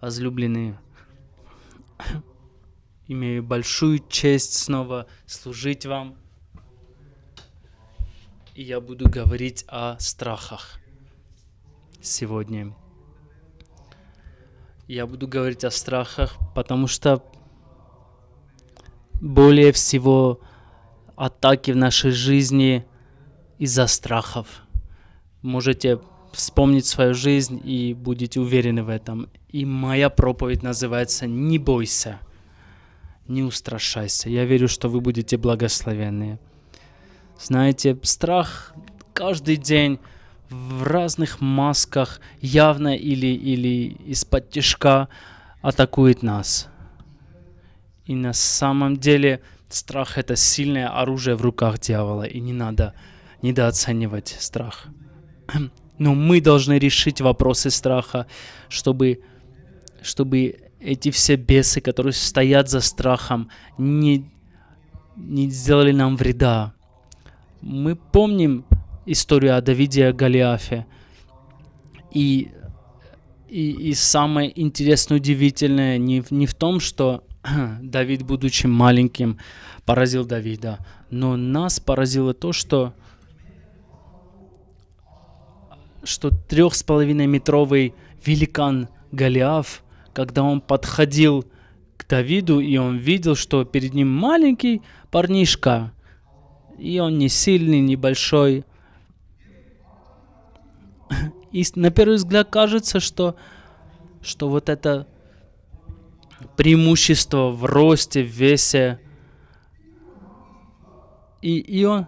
возлюбленные, имею большую честь снова служить вам. И я буду говорить о страхах сегодня. Я буду говорить о страхах, потому что более всего атаки в нашей жизни из-за страхов. Можете вспомнить свою жизнь и будете уверены в этом. И моя проповедь называется «Не бойся, не устрашайся». Я верю, что вы будете благословенные. Знаете, страх каждый день в разных масках, явно или, или из-под тяжка, атакует нас. И на самом деле страх — это сильное оружие в руках дьявола, и не надо недооценивать страх. Но мы должны решить вопросы страха, чтобы чтобы эти все бесы, которые стоят за страхом, не, не сделали нам вреда. Мы помним историю о Давиде и о Голиафе. И, и, и самое интересное, удивительное не, не в том, что Давид, будучи маленьким, поразил Давида, но нас поразило то, что что трех с половиной метровый великан Голиаф – когда он подходил к Давиду, и он видел, что перед ним маленький парнишка, и он не сильный, небольшой. И на первый взгляд кажется, что, что вот это преимущество в росте, в весе, и, и, он,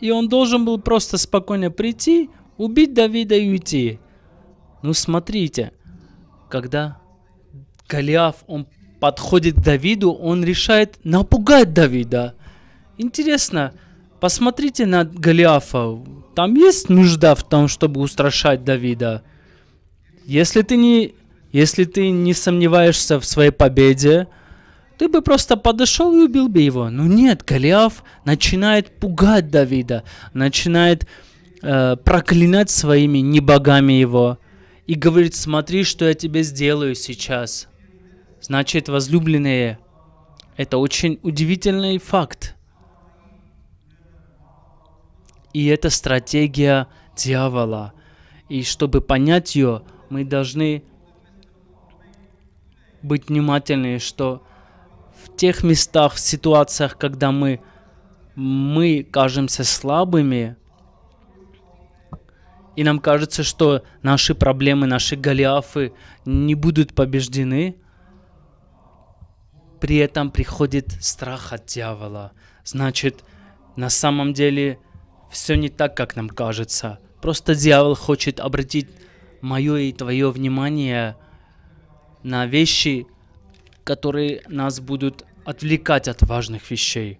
и он должен был просто спокойно прийти, убить Давида и уйти. Ну смотрите, когда Голиаф, он подходит к Давиду, он решает напугать Давида. Интересно, посмотрите на Голиафа. Там есть нужда в том, чтобы устрашать Давида. Если ты не, если ты не сомневаешься в своей победе, ты бы просто подошел и убил бы его. Но нет, Голиаф начинает пугать Давида, начинает э, проклинать своими небогами его и говорит, смотри, что я тебе сделаю сейчас. Значит, возлюбленные, это очень удивительный факт. И это стратегия дьявола. И чтобы понять ее, мы должны быть внимательны, что в тех местах, в ситуациях, когда мы, мы кажемся слабыми, и нам кажется, что наши проблемы, наши голиафы не будут побеждены – при этом приходит страх от дьявола. Значит, на самом деле все не так, как нам кажется. Просто дьявол хочет обратить мое и твое внимание на вещи, которые нас будут отвлекать от важных вещей.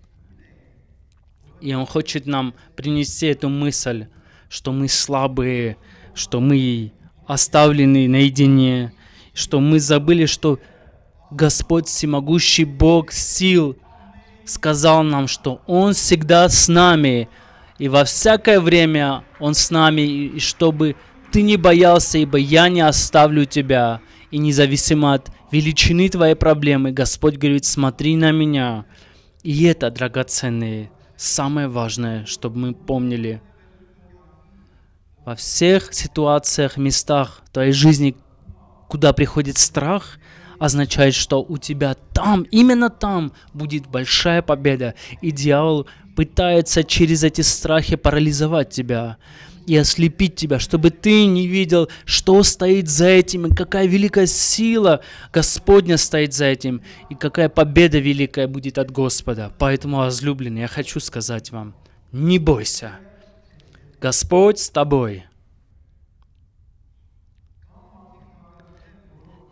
И он хочет нам принести эту мысль, что мы слабые, что мы оставлены наедине, что мы забыли, что Господь всемогущий Бог сил сказал нам, что Он всегда с нами, и во всякое время Он с нами, и чтобы ты не боялся, ибо я не оставлю тебя. И независимо от величины твоей проблемы, Господь говорит, смотри на меня. И это, драгоценные, самое важное, чтобы мы помнили. Во всех ситуациях, местах твоей жизни, куда приходит страх – означает, что у тебя там, именно там будет большая победа, и дьявол пытается через эти страхи парализовать тебя и ослепить тебя, чтобы ты не видел, что стоит за этим, и какая великая сила Господня стоит за этим, и какая победа великая будет от Господа. Поэтому, возлюбленные, я хочу сказать вам, не бойся, Господь с тобой.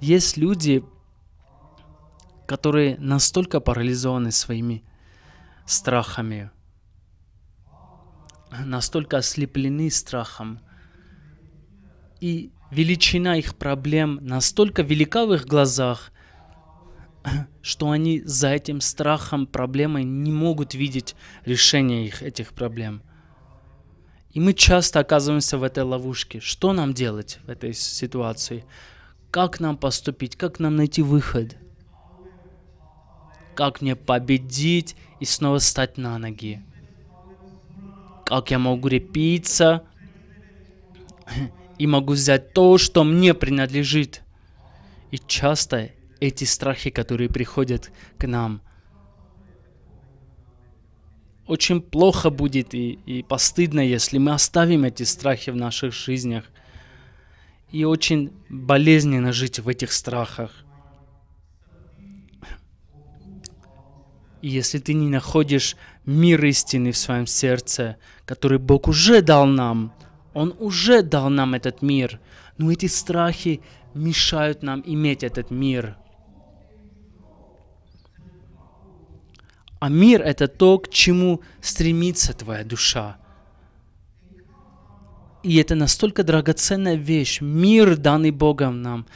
Есть люди, которые настолько парализованы своими страхами, настолько ослеплены страхом, и величина их проблем настолько велика в их глазах, что они за этим страхом, проблемой не могут видеть решение их этих проблем. И мы часто оказываемся в этой ловушке. Что нам делать в этой ситуации? Как нам поступить? Как нам найти выход? Как мне победить и снова стать на ноги? Как я могу репиться и могу взять то, что мне принадлежит? И часто эти страхи, которые приходят к нам, очень плохо будет и, и постыдно, если мы оставим эти страхи в наших жизнях. И очень болезненно жить в этих страхах. И если ты не находишь мир истины в своем сердце, который Бог уже дал нам, Он уже дал нам этот мир, но эти страхи мешают нам иметь этот мир. А мир — это то, к чему стремится твоя душа. И это настолько драгоценная вещь, мир, данный Богом нам,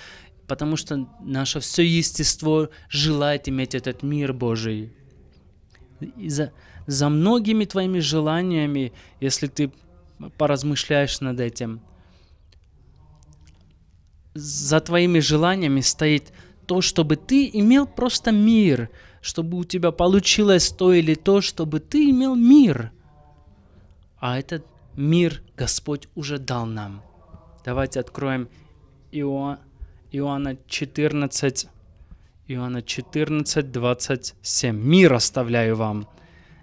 потому что наше все естество желает иметь этот мир Божий за, за многими твоими желаниями, если ты поразмышляешь над этим, за твоими желаниями стоит то, чтобы ты имел просто мир, чтобы у тебя получилось то или то, чтобы ты имел мир. А этот мир Господь уже дал нам. Давайте откроем Иоанна 14, Иоанна 14, 27. «Мир оставляю вам,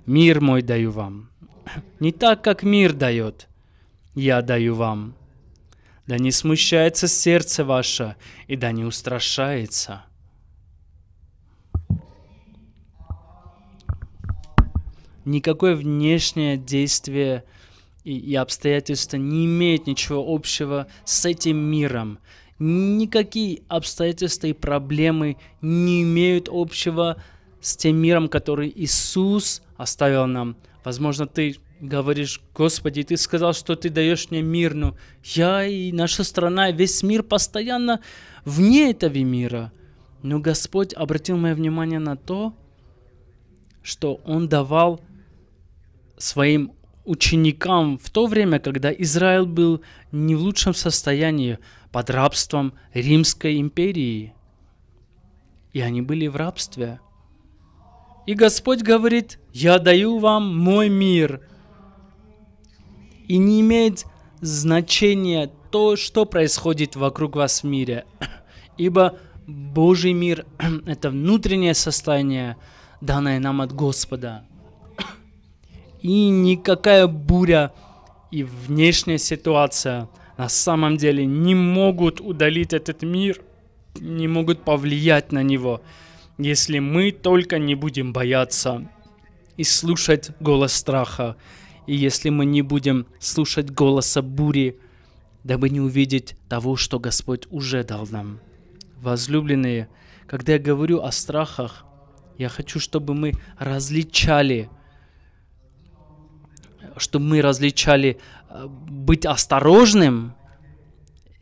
мир мой даю вам. Не так, как мир дает, я даю вам. Да не смущается сердце ваше, и да не устрашается». Никакое внешнее действие и, и обстоятельства не имеет ничего общего с этим миром – никакие обстоятельства и проблемы не имеют общего с тем миром, который Иисус оставил нам. Возможно, ты говоришь, Господи, ты сказал, что ты даешь мне мир, но я и наша страна, весь мир постоянно вне этого мира. Но Господь обратил мое внимание на то, что Он давал своим ученикам в то время, когда Израиль был не в лучшем состоянии, под рабством Римской империи. И они были в рабстве. И Господь говорит, я даю вам мой мир. И не имеет значения то, что происходит вокруг вас в мире. Ибо Божий мир — это внутреннее состояние, данное нам от Господа. И никакая буря и внешняя ситуация — на самом деле не могут удалить этот мир, не могут повлиять на него, если мы только не будем бояться и слушать голос страха, и если мы не будем слушать голоса бури, дабы не увидеть того, что Господь уже дал нам. Возлюбленные, когда я говорю о страхах, я хочу, чтобы мы различали – что мы различали э, быть осторожным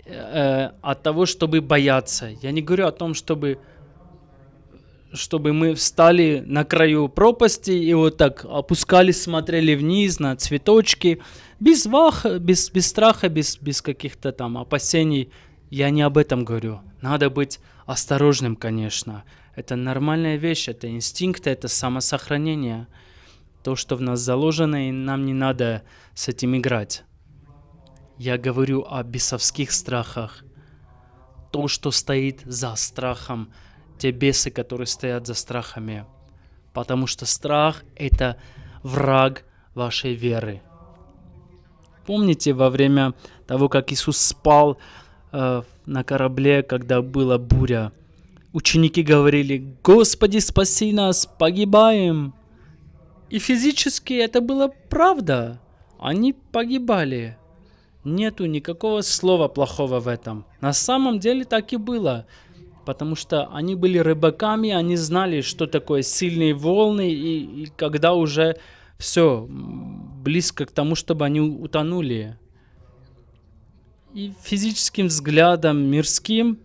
э, от того, чтобы бояться. Я не говорю о том, чтобы чтобы мы встали на краю пропасти и вот так опускались, смотрели вниз на цветочки, без ваха, без, без страха, без, без каких-то там опасений. Я не об этом говорю. Надо быть осторожным, конечно. Это нормальная вещь, это инстинкт, это самосохранение то, что в нас заложено, и нам не надо с этим играть. Я говорю о бесовских страхах. То, что стоит за страхом, те бесы, которые стоят за страхами. Потому что страх — это враг вашей веры. Помните, во время того, как Иисус спал э, на корабле, когда была буря, ученики говорили, «Господи, спаси нас, погибаем!» И физически это было правда. Они погибали. Нету никакого слова плохого в этом. На самом деле так и было. Потому что они были рыбаками, они знали, что такое сильные волны, и, и когда уже все близко к тому, чтобы они утонули. И физическим взглядом, мирским,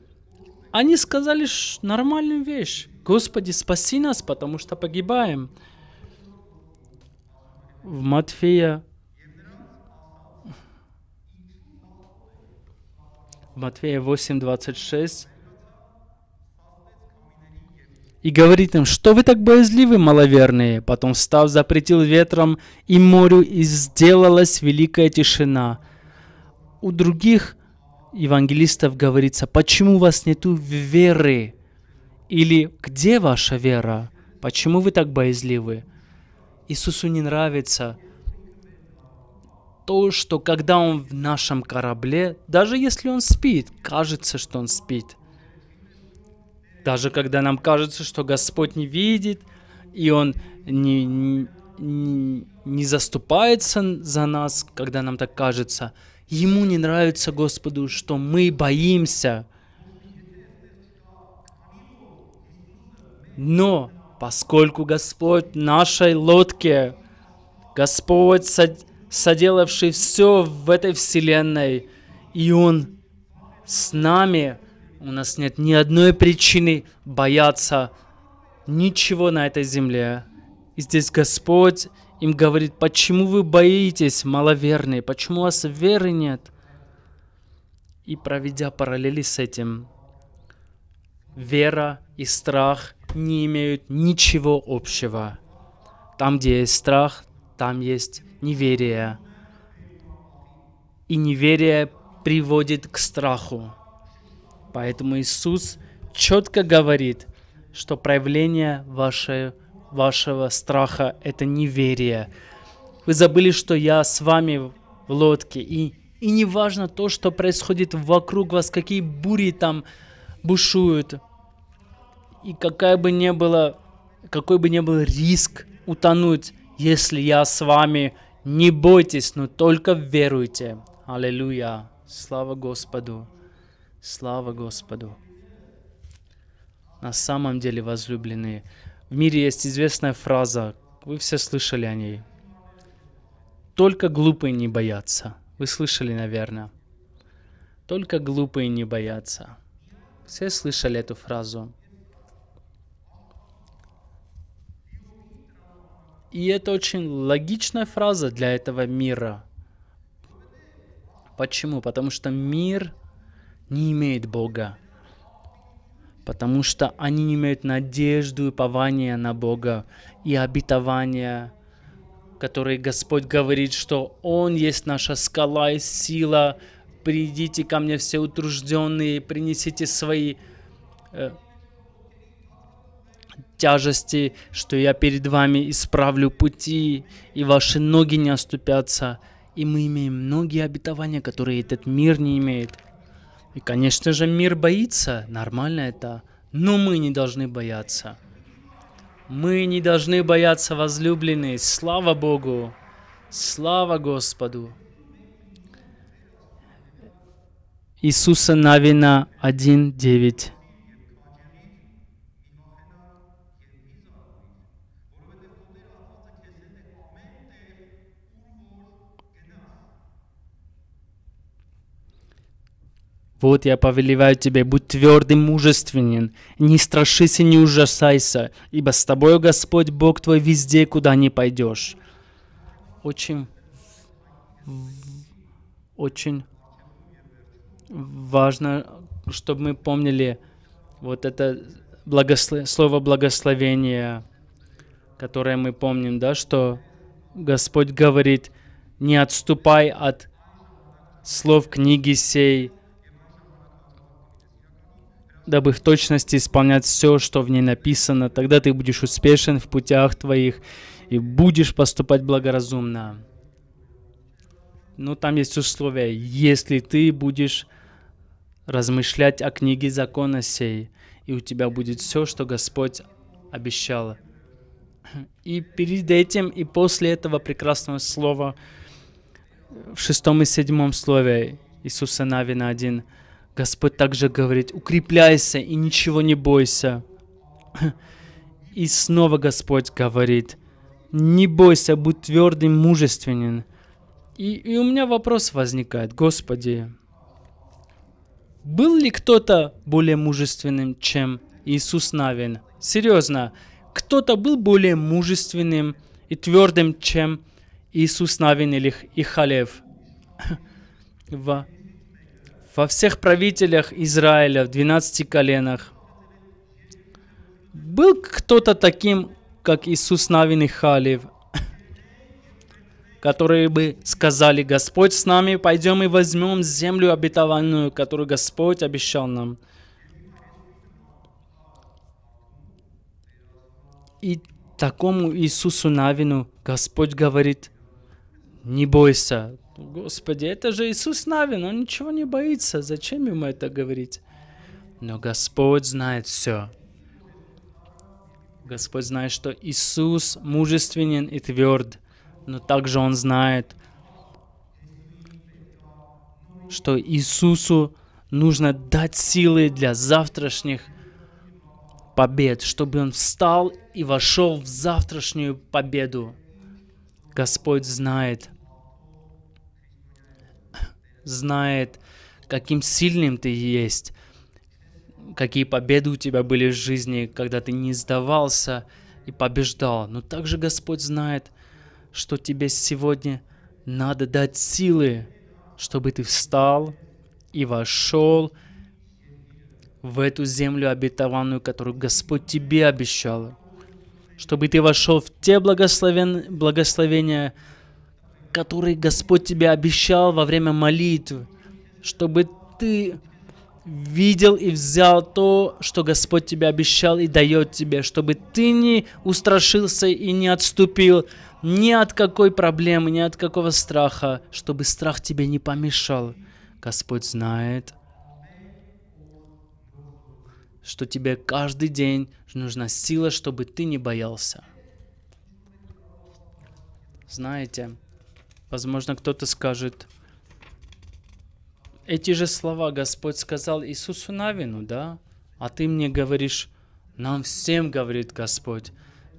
они сказали нормальную вещь. Господи, спаси нас, потому что погибаем в Матфея, в Матфея 8:26 и говорит им, что вы так боязливы, маловерные. Потом встав, запретил ветром и морю, и сделалась великая тишина. У других евангелистов говорится, почему у вас нету веры? Или где ваша вера? Почему вы так боязливы? Иисусу не нравится то, что когда он в нашем корабле, даже если он спит, кажется, что он спит. Даже когда нам кажется, что Господь не видит, и он не, не, не заступается за нас, когда нам так кажется. Ему не нравится Господу, что мы боимся. Но поскольку Господь нашей лодке, Господь, соделавший все в этой вселенной, и Он с нами, у нас нет ни одной причины бояться ничего на этой земле. И здесь Господь им говорит, почему вы боитесь, маловерные, почему у вас веры нет? И проведя параллели с этим, вера и страх не имеют ничего общего. Там, где есть страх, там есть неверие. И неверие приводит к страху. Поэтому Иисус четко говорит, что проявление ваше, вашего страха — это неверие. Вы забыли, что я с вами в лодке, и, и не важно то, что происходит вокруг вас, какие бури там бушуют — и какая бы ни была, какой бы ни был риск утонуть, если я с вами, не бойтесь, но только веруйте. Аллилуйя. Слава Господу. Слава Господу. На самом деле, возлюбленные, в мире есть известная фраза, вы все слышали о ней. Только глупые не боятся. Вы слышали, наверное. Только глупые не боятся. Все слышали эту фразу. И это очень логичная фраза для этого мира. Почему? Потому что мир не имеет Бога. Потому что они не имеют надежду и пования на Бога и обетования, которые Господь говорит, что Он есть наша скала и сила. Придите ко мне все утружденные, принесите свои э, тяжести, что я перед вами исправлю пути, и ваши ноги не оступятся. И мы имеем многие обетования, которые этот мир не имеет. И, конечно же, мир боится, нормально это, но мы не должны бояться. Мы не должны бояться, возлюбленные, слава Богу, слава Господу. Иисуса Навина 1.9 Вот я повелеваю тебе, будь твердым, мужественен, не страшись и не ужасайся, ибо с тобою Господь Бог твой везде, куда не пойдешь. Очень, очень важно, чтобы мы помнили вот это благосло... слово благословения, которое мы помним, да, что Господь говорит, не отступай от слов книги сей, дабы в точности исполнять все, что в ней написано. Тогда ты будешь успешен в путях твоих и будешь поступать благоразумно. Но ну, там есть условия. Если ты будешь размышлять о книге закона сей, и у тебя будет все, что Господь обещал. И перед этим, и после этого прекрасного слова в шестом и седьмом слове Иисуса Навина 1 – Господь также говорит, укрепляйся и ничего не бойся. И снова Господь говорит, не бойся, будь твердым, мужественен. И, и у меня вопрос возникает, Господи, был ли кто-то более мужественным, чем Иисус Навин? Серьезно, кто-то был более мужественным и твердым, чем Иисус Навин или Ихалев? В во всех правителях Израиля, в 12 коленах. Был кто-то таким, как Иисус Навин и Халив, которые бы сказали, Господь с нами, пойдем и возьмем землю обетованную, которую Господь обещал нам. И такому Иисусу Навину Господь говорит, не бойся, Господи, это же Иисус Навин, он ничего не боится. Зачем ему это говорить? Но Господь знает все. Господь знает, что Иисус мужественен и тверд, но также Он знает, что Иисусу нужно дать силы для завтрашних побед, чтобы Он встал и вошел в завтрашнюю победу. Господь знает – знает, каким сильным ты есть, какие победы у тебя были в жизни, когда ты не сдавался и побеждал. Но также Господь знает, что тебе сегодня надо дать силы, чтобы ты встал и вошел в эту землю обетованную, которую Господь тебе обещал. Чтобы ты вошел в те благословен... благословения, который Господь тебе обещал во время молитвы, чтобы ты видел и взял то, что Господь тебе обещал и дает тебе, чтобы ты не устрашился и не отступил ни от какой проблемы, ни от какого страха, чтобы страх тебе не помешал. Господь знает, что тебе каждый день нужна сила, чтобы ты не боялся. Знаете, Возможно, кто-то скажет, эти же слова Господь сказал Иисусу Навину, да? А ты мне говоришь, нам всем говорит Господь.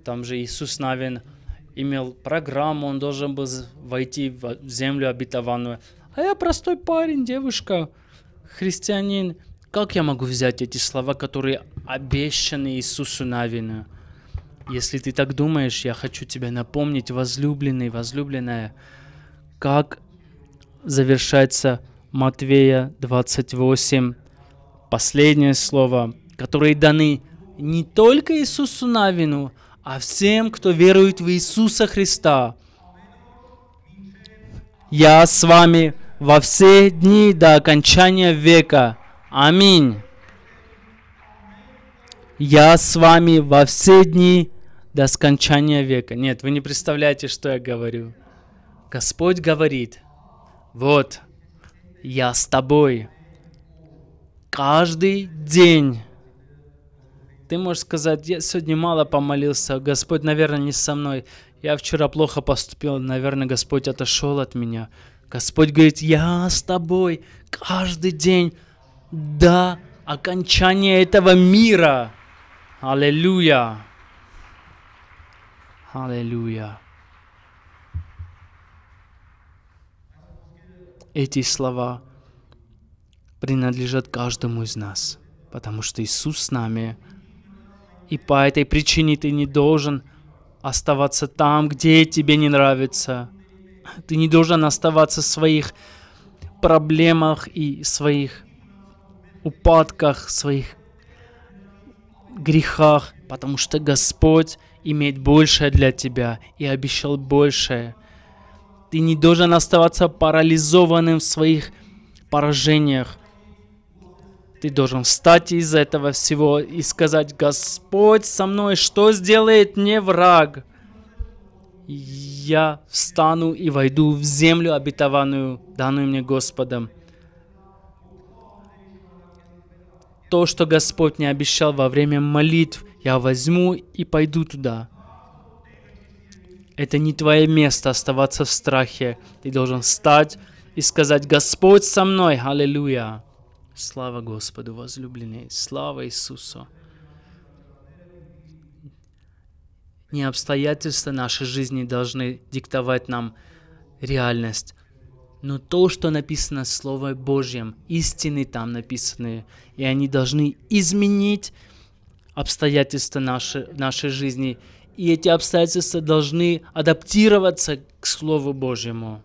Там же Иисус Навин имел программу, он должен был войти в землю обетованную. А я простой парень, девушка, христианин. Как я могу взять эти слова, которые обещаны Иисусу Навину? Если ты так думаешь, я хочу тебя напомнить, возлюбленный, возлюбленная – как завершается Матвея 28, последнее слово, которые даны не только Иисусу Навину, а всем, кто верует в Иисуса Христа. Я с вами во все дни до окончания века. Аминь. Я с вами во все дни до скончания века. Нет, вы не представляете, что я говорю. Господь говорит, вот, я с тобой каждый день. Ты можешь сказать, я сегодня мало помолился, Господь, наверное, не со мной. Я вчера плохо поступил, наверное, Господь отошел от меня. Господь говорит, я с тобой каждый день до окончания этого мира. Аллилуйя. Аллилуйя. эти слова принадлежат каждому из нас, потому что Иисус с нами. И по этой причине ты не должен оставаться там, где тебе не нравится. Ты не должен оставаться в своих проблемах и своих упадках, своих грехах, потому что Господь имеет большее для тебя и обещал большее – ты не должен оставаться парализованным в своих поражениях. Ты должен встать из этого всего и сказать, Господь со мной, что сделает мне враг? Я встану и войду в землю обетованную, данную мне Господом. То, что Господь мне обещал во время молитв, я возьму и пойду туда. Это не твое место оставаться в страхе. Ты должен встать и сказать, Господь со мной, аллилуйя. Слава Господу, возлюбленный, слава Иисусу. Не обстоятельства нашей жизни должны диктовать нам реальность, но то, что написано Словом Божьим, истины там написаны, и они должны изменить обстоятельства нашей, нашей жизни – и эти обстоятельства должны адаптироваться к Слову Божьему.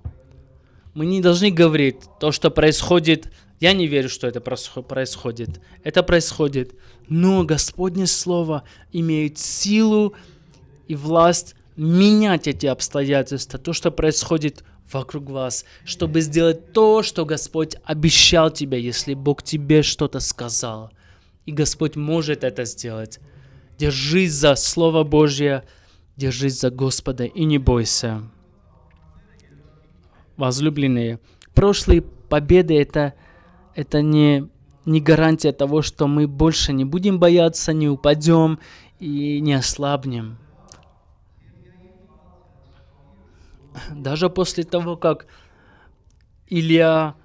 Мы не должны говорить то, что происходит. Я не верю, что это происходит. Это происходит. Но Господне Слово имеет силу и власть менять эти обстоятельства, то, что происходит вокруг вас, чтобы сделать то, что Господь обещал тебе, если Бог тебе что-то сказал. И Господь может это сделать. Держись за Слово Божье, держись за Господа и не бойся. Возлюбленные, прошлые победы это, это не, не гарантия того, что мы больше не будем бояться, не упадем и не ослабнем. Даже после того, как Илья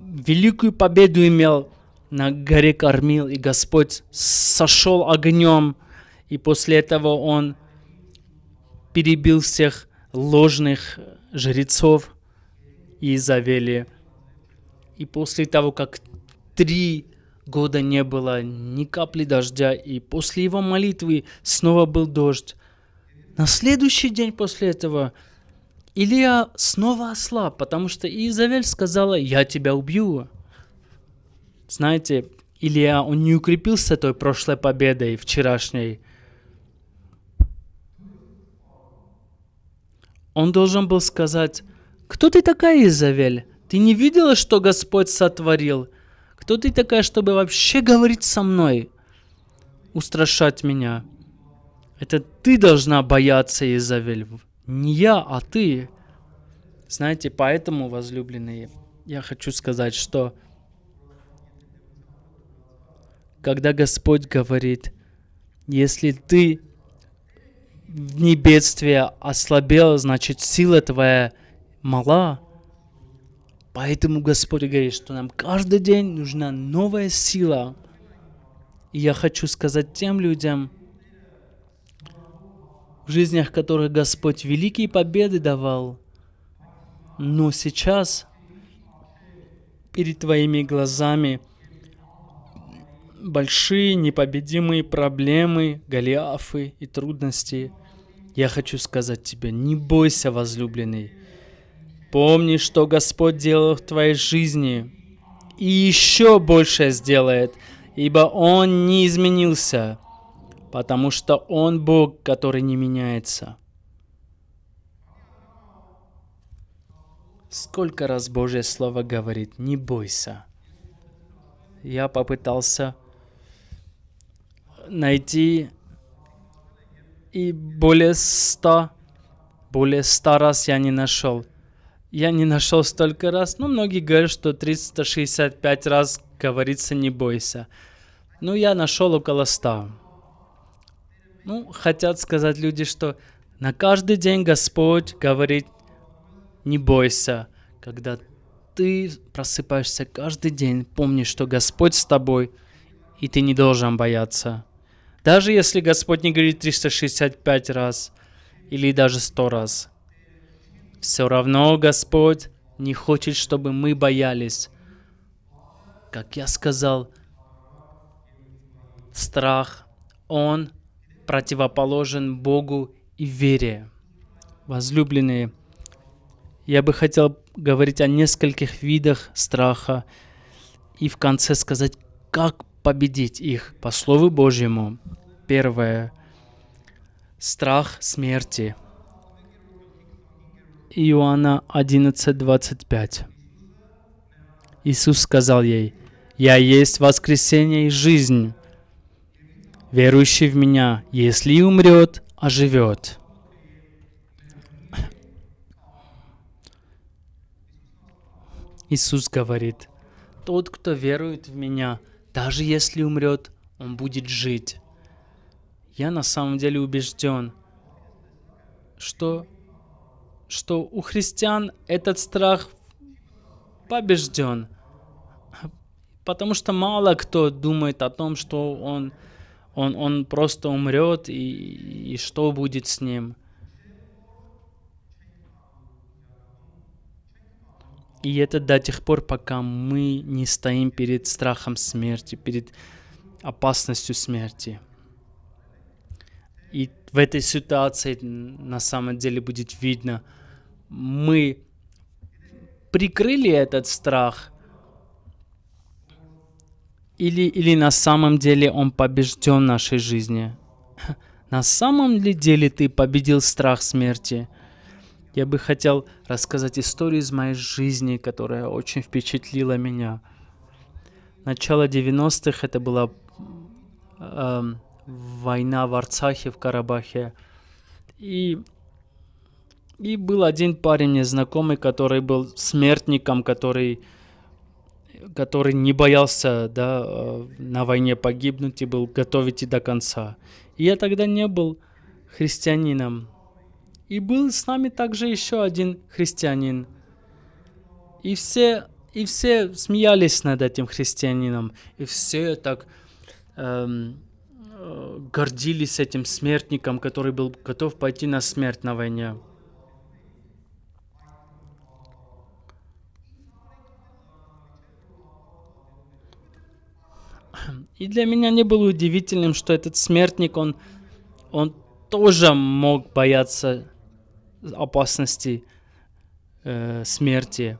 великую победу имел, на горе кормил, и Господь сошел огнем, и после этого он перебил всех ложных жрецов Изавели. И после того, как три года не было ни капли дождя, и после его молитвы снова был дождь, на следующий день после этого Илия снова ослаб, потому что Изавель сказала «Я тебя убью» знаете, Илья, он не укрепился той прошлой победой вчерашней. Он должен был сказать, «Кто ты такая, Изавель? Ты не видела, что Господь сотворил? Кто ты такая, чтобы вообще говорить со мной, устрашать меня? Это ты должна бояться, Изавель. Не я, а ты». Знаете, поэтому, возлюбленные, я хочу сказать, что когда Господь говорит, если ты в небедствие ослабел, значит, сила твоя мала. Поэтому Господь говорит, что нам каждый день нужна новая сила. И я хочу сказать тем людям, в жизнях которых Господь великие победы давал, но сейчас перед твоими глазами – большие непобедимые проблемы, голиафы и трудности, я хочу сказать тебе, не бойся, возлюбленный. Помни, что Господь делал в твоей жизни, и еще больше сделает, ибо Он не изменился, потому что Он Бог, который не меняется. Сколько раз Божье Слово говорит «не бойся». Я попытался найти и более ста, более ста раз я не нашел. Я не нашел столько раз, но ну, многие говорят, что 365 раз говорится «не бойся». Ну, я нашел около ста. Ну, хотят сказать люди, что на каждый день Господь говорит «не бойся», когда ты просыпаешься каждый день, помни, что Господь с тобой, и ты не должен бояться. Даже если Господь не говорит 365 раз или даже 100 раз, все равно Господь не хочет, чтобы мы боялись. Как я сказал, страх, он противоположен Богу и вере. Возлюбленные, я бы хотел говорить о нескольких видах страха и в конце сказать, как победить их по Слову Божьему. Первое. Страх смерти. Иоанна 11:25. Иисус сказал ей, «Я есть воскресение и жизнь. Верующий в Меня, если и умрет, оживет». Иисус говорит, «Тот, кто верует в Меня, — даже если умрет, он будет жить. Я на самом деле убежден, что, что у христиан этот страх побежден. Потому что мало кто думает о том, что он, он, он просто умрет и, и что будет с ним. И это до тех пор, пока мы не стоим перед страхом смерти, перед опасностью смерти. И в этой ситуации на самом деле будет видно, мы прикрыли этот страх, или, или на самом деле он побежден в нашей жизни. На самом ли деле ты победил страх смерти – я бы хотел рассказать историю из моей жизни, которая очень впечатлила меня. Начало 90-х это была э, война в Арцахе, в Карабахе. И, и был один парень мне знакомый, который был смертником, который, который не боялся да, э, на войне погибнуть и был готовить и до конца. И я тогда не был христианином, и был с нами также еще один христианин. И все, и все смеялись над этим христианином. И все так эм, э, гордились этим смертником, который был готов пойти на смерть на войне. И для меня не было удивительным, что этот смертник, он, он тоже мог бояться опасности э, смерти.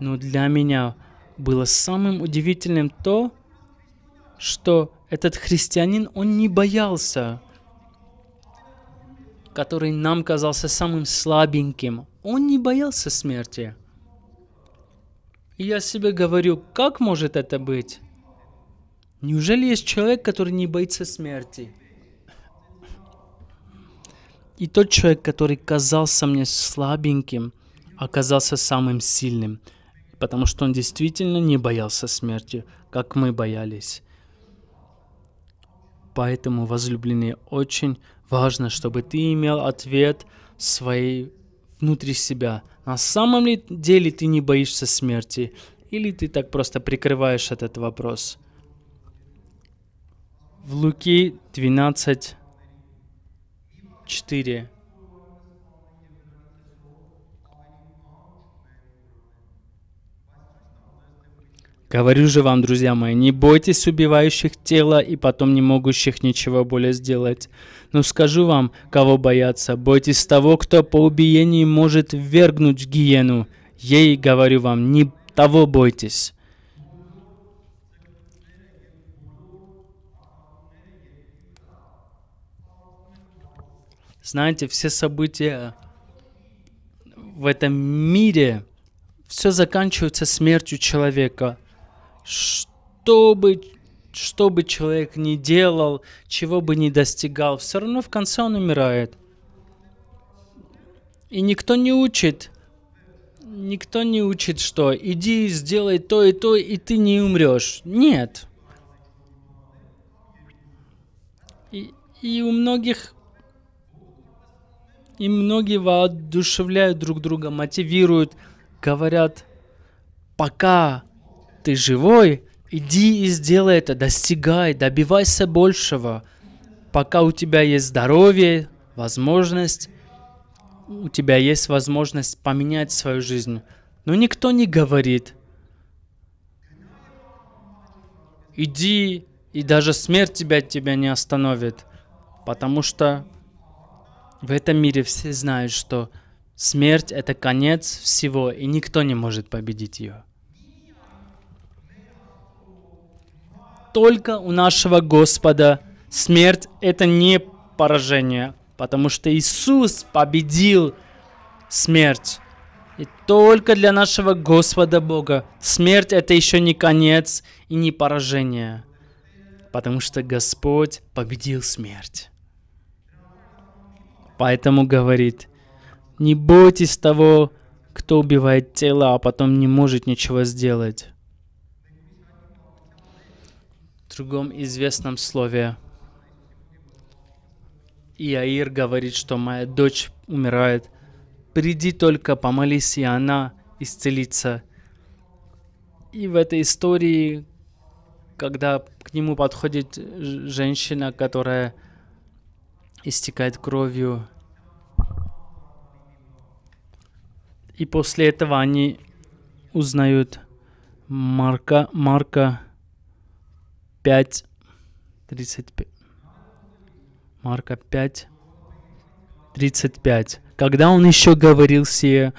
Но для меня было самым удивительным то, что этот христианин, он не боялся, который нам казался самым слабеньким. Он не боялся смерти. И я себе говорю, как может это быть? Неужели есть человек, который не боится смерти? И тот человек, который казался мне слабеньким, оказался самым сильным, потому что он действительно не боялся смерти, как мы боялись. Поэтому, возлюбленные, очень важно, чтобы ты имел ответ своей внутри себя. На самом ли деле ты не боишься смерти? Или ты так просто прикрываешь этот вопрос? В Луки 12, 4. Говорю же вам, друзья мои, не бойтесь убивающих тела и потом не могущих ничего более сделать. Но скажу вам, кого бояться, бойтесь того, кто по убиении может вергнуть гиену. Ей, говорю вам, не того бойтесь. знаете, все события в этом мире, все заканчивается смертью человека. Что бы, что бы человек ни делал, чего бы ни достигал, все равно в конце он умирает. И никто не учит, никто не учит, что иди сделай то и то, и ты не умрешь. Нет. И, и у многих и многие воодушевляют друг друга, мотивируют, говорят, пока ты живой, иди и сделай это, достигай, добивайся большего. Пока у тебя есть здоровье, возможность, у тебя есть возможность поменять свою жизнь. Но никто не говорит, иди, и даже смерть тебя от тебя не остановит, потому что в этом мире все знают, что смерть — это конец всего, и никто не может победить ее. Только у нашего Господа смерть — это не поражение, потому что Иисус победил смерть. И только для нашего Господа Бога смерть — это еще не конец и не поражение, потому что Господь победил смерть. Поэтому говорит, не бойтесь того, кто убивает тело, а потом не может ничего сделать. В другом известном слове Иаир говорит, что моя дочь умирает. Приди только, помолись, и она исцелится. И в этой истории, когда к нему подходит женщина, которая истекает кровью. И после этого они узнают Марка, Марка 5, 35. Марка 5, 35. Когда он еще говорил себе,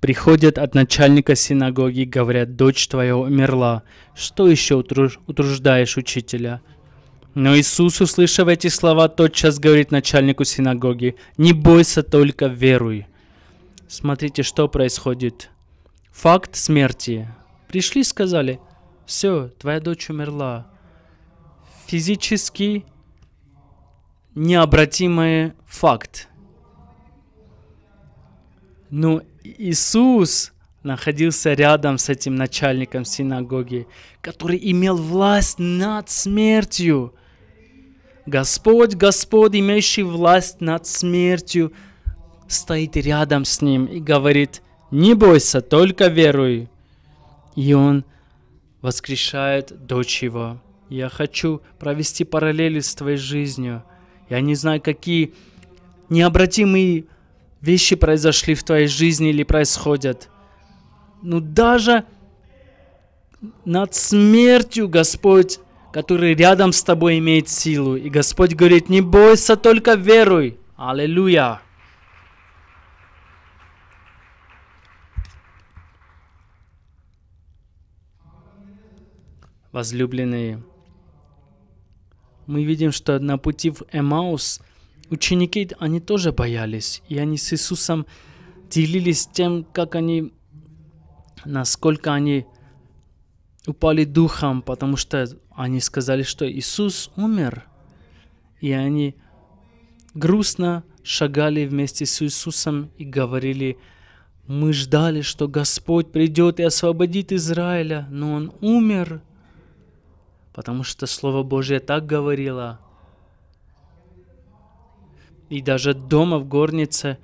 приходят от начальника синагоги, и говорят, дочь твоя умерла. Что еще утруж, утруждаешь учителя? Но Иисус, услышав эти слова, тотчас говорит начальнику синагоги, «Не бойся, только веруй». Смотрите, что происходит. Факт смерти. Пришли, сказали, «Все, твоя дочь умерла». Физически необратимый факт. Но Иисус находился рядом с этим начальником синагоги, который имел власть над смертью. Господь, Господь, имеющий власть над смертью, стоит рядом с ним и говорит, не бойся, только веруй. И он воскрешает дочь его. Я хочу провести параллели с твоей жизнью. Я не знаю, какие необратимые вещи произошли в твоей жизни или происходят. Но даже над смертью Господь который рядом с тобой имеет силу. И Господь говорит, не бойся, только веруй. Аллилуйя. Возлюбленные, мы видим, что на пути в Эмаус ученики, они тоже боялись, и они с Иисусом делились тем, как они, насколько они упали духом, потому что они сказали, что Иисус умер. И они грустно шагали вместе с Иисусом и говорили, мы ждали, что Господь придет и освободит Израиля, но Он умер, потому что Слово Божье так говорило. И даже дома в горнице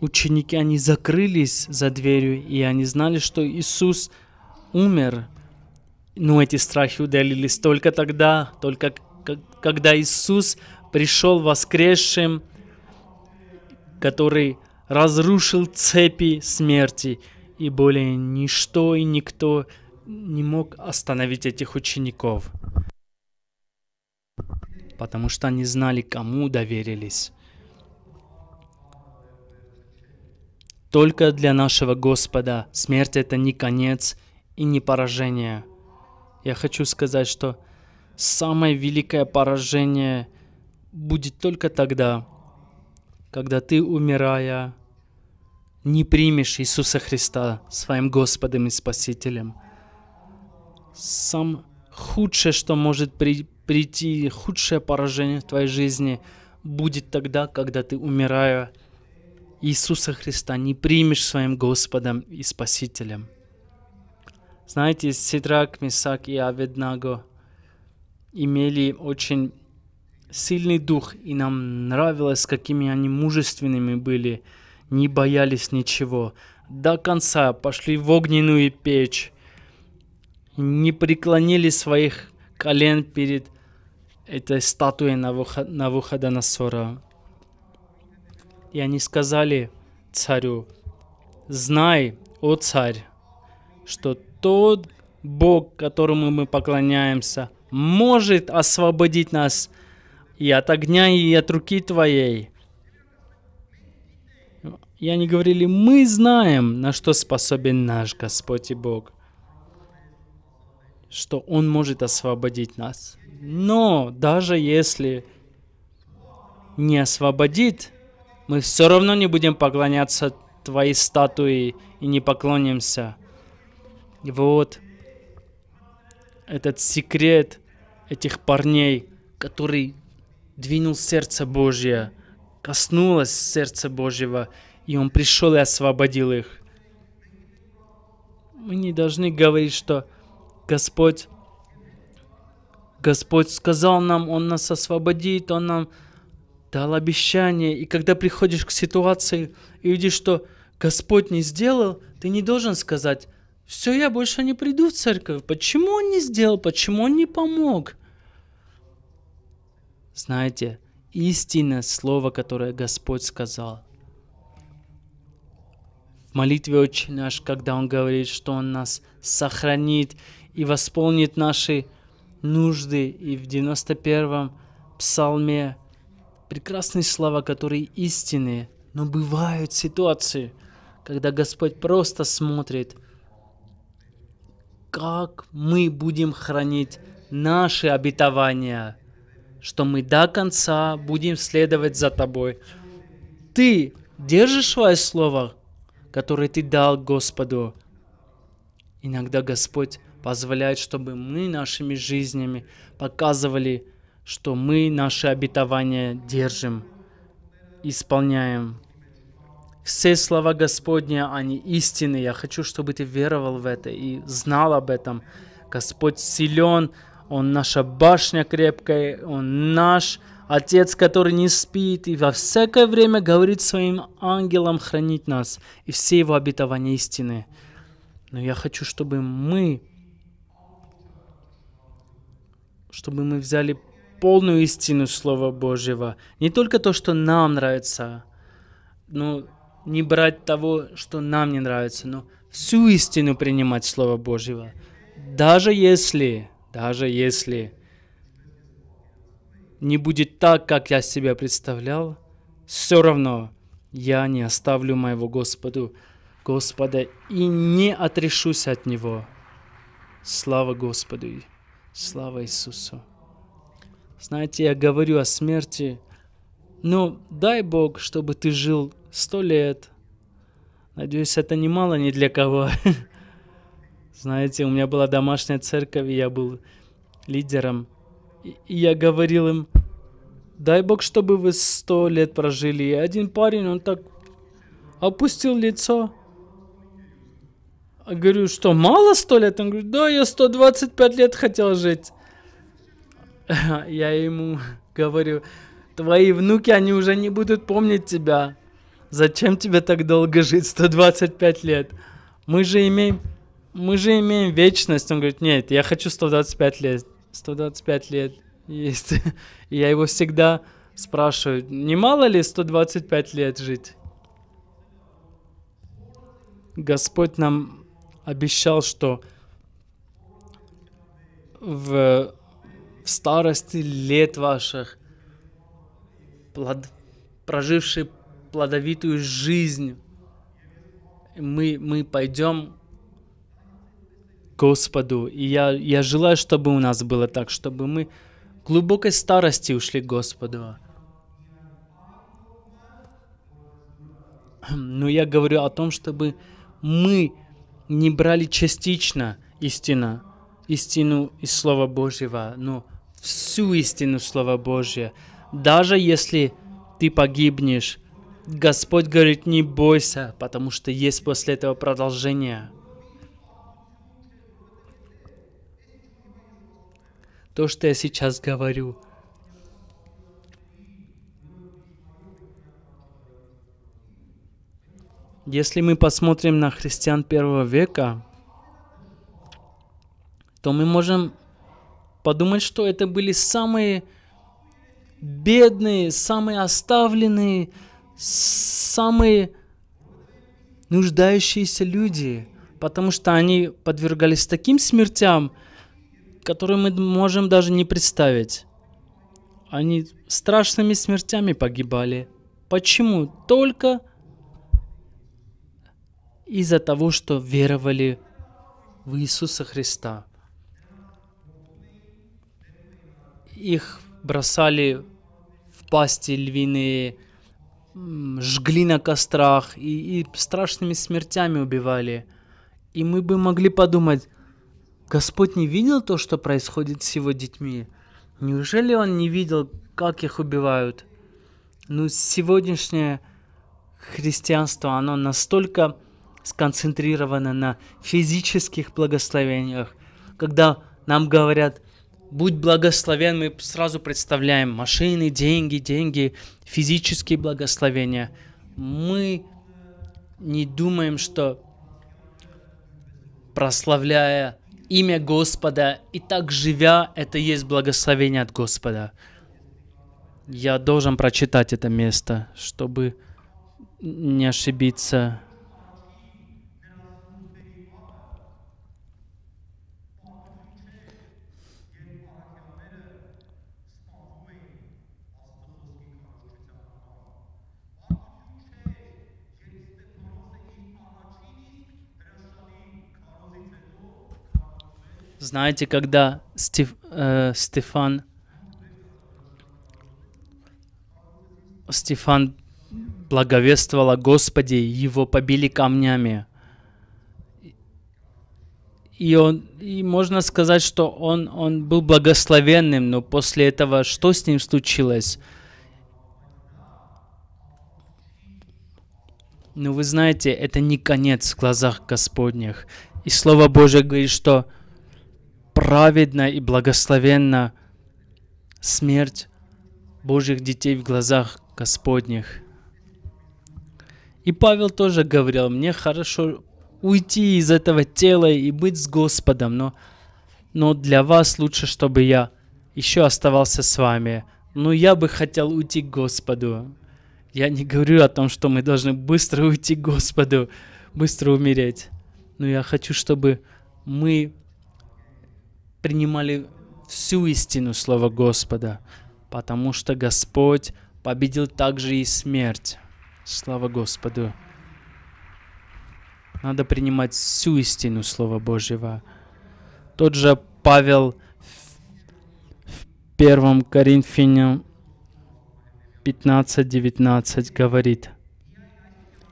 ученики, они закрылись за дверью, и они знали, что Иисус – умер, но эти страхи удалились только тогда, только когда Иисус пришел воскресшим, который разрушил цепи смерти, и более ничто и никто не мог остановить этих учеников, потому что они знали, кому доверились. Только для нашего Господа смерть это не конец – и не поражение. Я хочу сказать, что самое великое поражение будет только тогда, когда ты, умирая, не примешь Иисуса Христа своим Господом и Спасителем. Сам худшее, что может при, прийти, худшее поражение в твоей жизни будет тогда, когда ты, умирая, Иисуса Христа не примешь своим Господом и Спасителем. Знаете, Сидрак, Месак и Аведнаго имели очень сильный дух, и нам нравилось, какими они мужественными были, не боялись ничего. До конца пошли в огненную печь, не преклонили своих колен перед этой статуей на выхода на сора, И они сказали царю, знай, о царь, что тот Бог, которому мы поклоняемся, может освободить нас и от огня, и от руки Твоей. И они говорили, мы знаем, на что способен наш Господь и Бог, что Он может освободить нас. Но даже если не освободит, мы все равно не будем поклоняться Твоей статуе и не поклонимся – вот этот секрет этих парней, который двинул сердце Божье, коснулось сердца Божьего, и он пришел и освободил их. Мы не должны говорить, что Господь, Господь сказал нам, Он нас освободит, Он нам дал обещание. И когда приходишь к ситуации и видишь, что Господь не сделал, ты не должен сказать, все, я больше не приду в церковь. Почему он не сделал? Почему он не помог? Знаете, истинное слово, которое Господь сказал. В молитве «Отче наш», когда Он говорит, что Он нас сохранит и восполнит наши нужды. И в 91-м псалме прекрасные слова, которые истинные, но бывают ситуации, когда Господь просто смотрит – как мы будем хранить наши обетования, что мы до конца будем следовать за тобой. Ты держишь свое слово, которое ты дал Господу. Иногда Господь позволяет, чтобы мы нашими жизнями показывали, что мы наши обетования держим, исполняем все слова Господня, они истины. Я хочу, чтобы ты веровал в это и знал об этом. Господь силен, Он наша башня крепкая, Он наш Отец, который не спит и во всякое время говорит своим ангелам хранить нас и все его обетования истины. Но я хочу, чтобы мы, чтобы мы взяли полную истину Слова Божьего. Не только то, что нам нравится, но не брать того, что нам не нравится, но всю истину принимать Слово Божьего. Даже если, даже если не будет так, как я себя представлял, все равно я не оставлю моего Господу, Господа и не отрешусь от Него. Слава Господу! Слава Иисусу! Знаете, я говорю о смерти, но дай Бог, чтобы ты жил сто лет. Надеюсь, это немало ни для кого. Знаете, у меня была домашняя церковь, и я был лидером. И я говорил им, дай бог, чтобы вы сто лет прожили. И один парень, он так опустил лицо. А говорю, что мало сто лет? Он говорит, да, я 125 лет хотел жить. Я ему говорю, твои внуки, они уже не будут помнить тебя. Зачем тебе так долго жить, 125 лет? Мы же имеем, мы же имеем вечность. Он говорит, нет, я хочу 125 лет. 125 лет есть. И я его всегда спрашиваю, не мало ли 125 лет жить? Господь нам обещал, что в, в старости лет ваших плод, прожившие плодовитую жизнь. Мы, мы пойдем Господу. И я, я желаю, чтобы у нас было так, чтобы мы глубокой старости ушли к Господу. Но я говорю о том, чтобы мы не брали частично истину, истину из Слова Божьего, но всю истину Слова Божьего. Даже если ты погибнешь, Господь говорит, не бойся, потому что есть после этого продолжение. То, что я сейчас говорю. Если мы посмотрим на христиан первого века, то мы можем подумать, что это были самые бедные, самые оставленные, самые нуждающиеся люди, потому что они подвергались таким смертям, которые мы можем даже не представить. Они страшными смертями погибали. Почему? Только из-за того, что веровали в Иисуса Христа. Их бросали в пасти львиные жгли на кострах и, и страшными смертями убивали. И мы бы могли подумать, Господь не видел то, что происходит с его детьми? Неужели он не видел, как их убивают? но ну, сегодняшнее христианство, оно настолько сконцентрировано на физических благословениях. Когда нам говорят, будь благословен, мы сразу представляем машины, деньги, деньги, физические благословения, мы не думаем, что прославляя имя Господа и так живя, это есть благословение от Господа. Я должен прочитать это место, чтобы не ошибиться Знаете, когда Стеф, э, Стефан Стефан благовествовал о Господе, его побили камнями. И, он, и можно сказать, что он, он был благословенным, но после этого что с ним случилось? Но ну, вы знаете, это не конец в глазах Господних. И Слово Божье говорит, что праведна и благословенна смерть Божьих детей в глазах Господних. И Павел тоже говорил, мне хорошо уйти из этого тела и быть с Господом, но, но для вас лучше, чтобы я еще оставался с вами. Но я бы хотел уйти к Господу. Я не говорю о том, что мы должны быстро уйти к Господу, быстро умереть. Но я хочу, чтобы мы принимали всю истину Слова Господа, потому что Господь победил также и смерть. Слава Господу! Надо принимать всю истину Слова Божьего. Тот же Павел в 1 Коринфянам 15-19 говорит,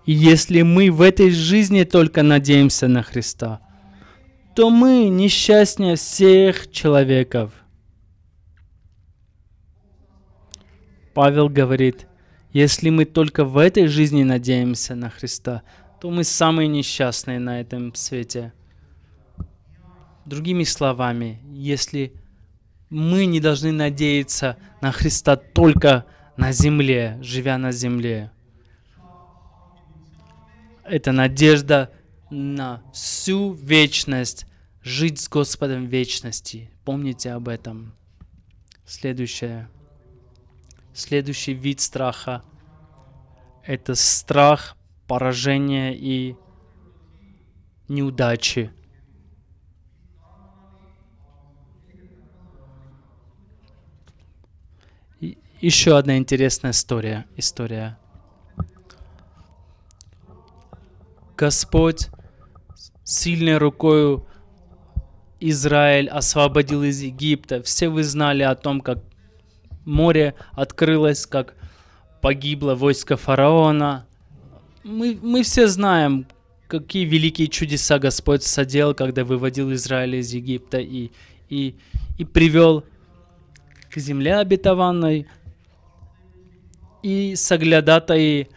«И если мы в этой жизни только надеемся на Христа, то мы несчастнее всех человеков. Павел говорит, если мы только в этой жизни надеемся на Христа, то мы самые несчастные на этом свете. Другими словами, если мы не должны надеяться на Христа только на земле, живя на земле. Эта надежда на всю вечность, жить с Господом в вечности. Помните об этом. Следующее. Следующий вид страха – это страх поражения и неудачи. И еще одна интересная история. история. Господь сильной рукою Израиль освободил из Египта. Все вы знали о том, как море открылось, как погибло войско фараона. Мы, мы все знаем, какие великие чудеса Господь содел, когда выводил Израиль из Египта и, и, и привел к земле обетованной. И соглядатые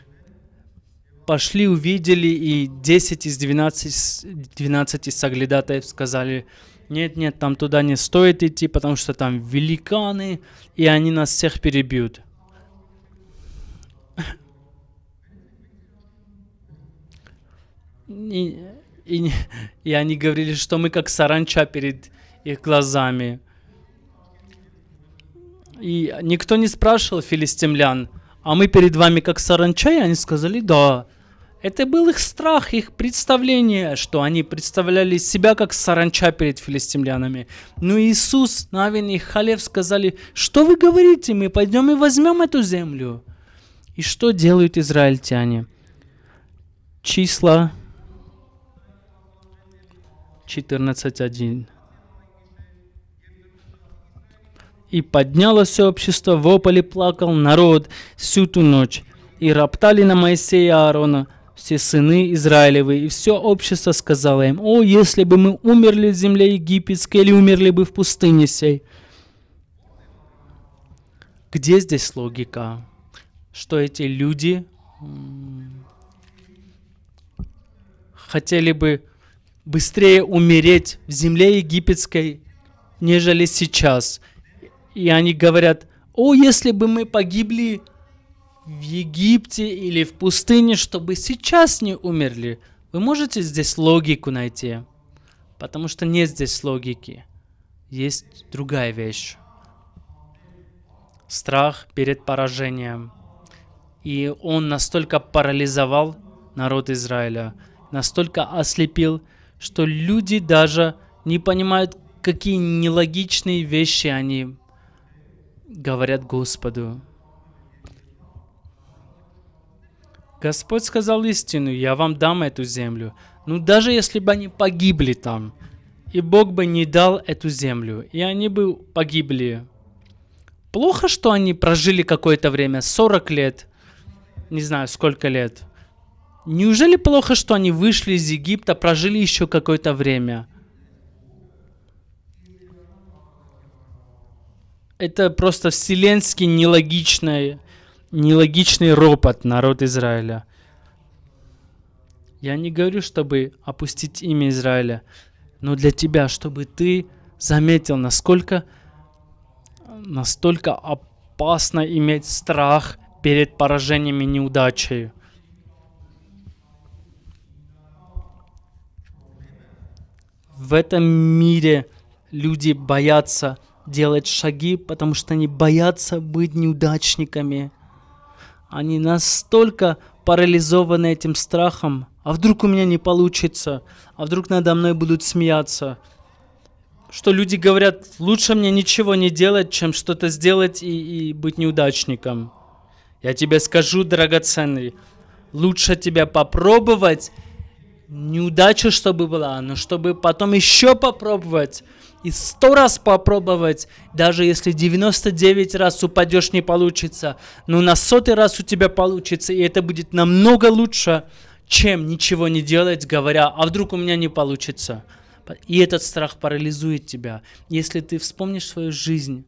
пошли, увидели, и 10 из 12, 12 соглядатаев сказали, нет, нет, там туда не стоит идти, потому что там великаны, и они нас всех перебьют. И, и, и они говорили, что мы как саранча перед их глазами. И никто не спрашивал филистимлян, а мы перед вами как саранча? И они сказали, да. Это был их страх, их представление, что они представляли себя как саранча перед филистимлянами. Но Иисус, Навин и Халев сказали, что вы говорите, мы пойдем и возьмем эту землю. И что делают израильтяне? Числа 14.1. И поднялось общество, вопль и плакал народ всю ту ночь. И роптали на Моисея и Аарона – все сыны Израилевы, и все общество сказало им, «О, если бы мы умерли в земле египетской или умерли бы в пустыне сей!» Где здесь логика? Что эти люди хотели бы быстрее умереть в земле египетской, нежели сейчас. И они говорят, о, если бы мы погибли в Египте или в пустыне, чтобы сейчас не умерли. Вы можете здесь логику найти? Потому что нет здесь логики. Есть другая вещь. Страх перед поражением. И он настолько парализовал народ Израиля, настолько ослепил, что люди даже не понимают, какие нелогичные вещи они говорят Господу. Господь сказал истину, я вам дам эту землю. Ну даже если бы они погибли там, и Бог бы не дал эту землю, и они бы погибли. Плохо, что они прожили какое-то время, 40 лет, не знаю сколько лет. Неужели плохо, что они вышли из Египта, прожили еще какое-то время? Это просто вселенски нелогичное нелогичный ропот народ Израиля. Я не говорю, чтобы опустить имя Израиля, но для тебя, чтобы ты заметил, насколько, настолько опасно иметь страх перед поражением и неудачей. В этом мире люди боятся делать шаги, потому что они боятся быть неудачниками – они настолько парализованы этим страхом. А вдруг у меня не получится? А вдруг надо мной будут смеяться? Что люди говорят, лучше мне ничего не делать, чем что-то сделать и, и быть неудачником. Я тебе скажу, драгоценный, лучше тебя попробовать неудача чтобы была, но чтобы потом еще попробовать, и сто раз попробовать, даже если 99 раз упадешь, не получится, но на сотый раз у тебя получится, и это будет намного лучше, чем ничего не делать, говоря, а вдруг у меня не получится. И этот страх парализует тебя. Если ты вспомнишь свою жизнь,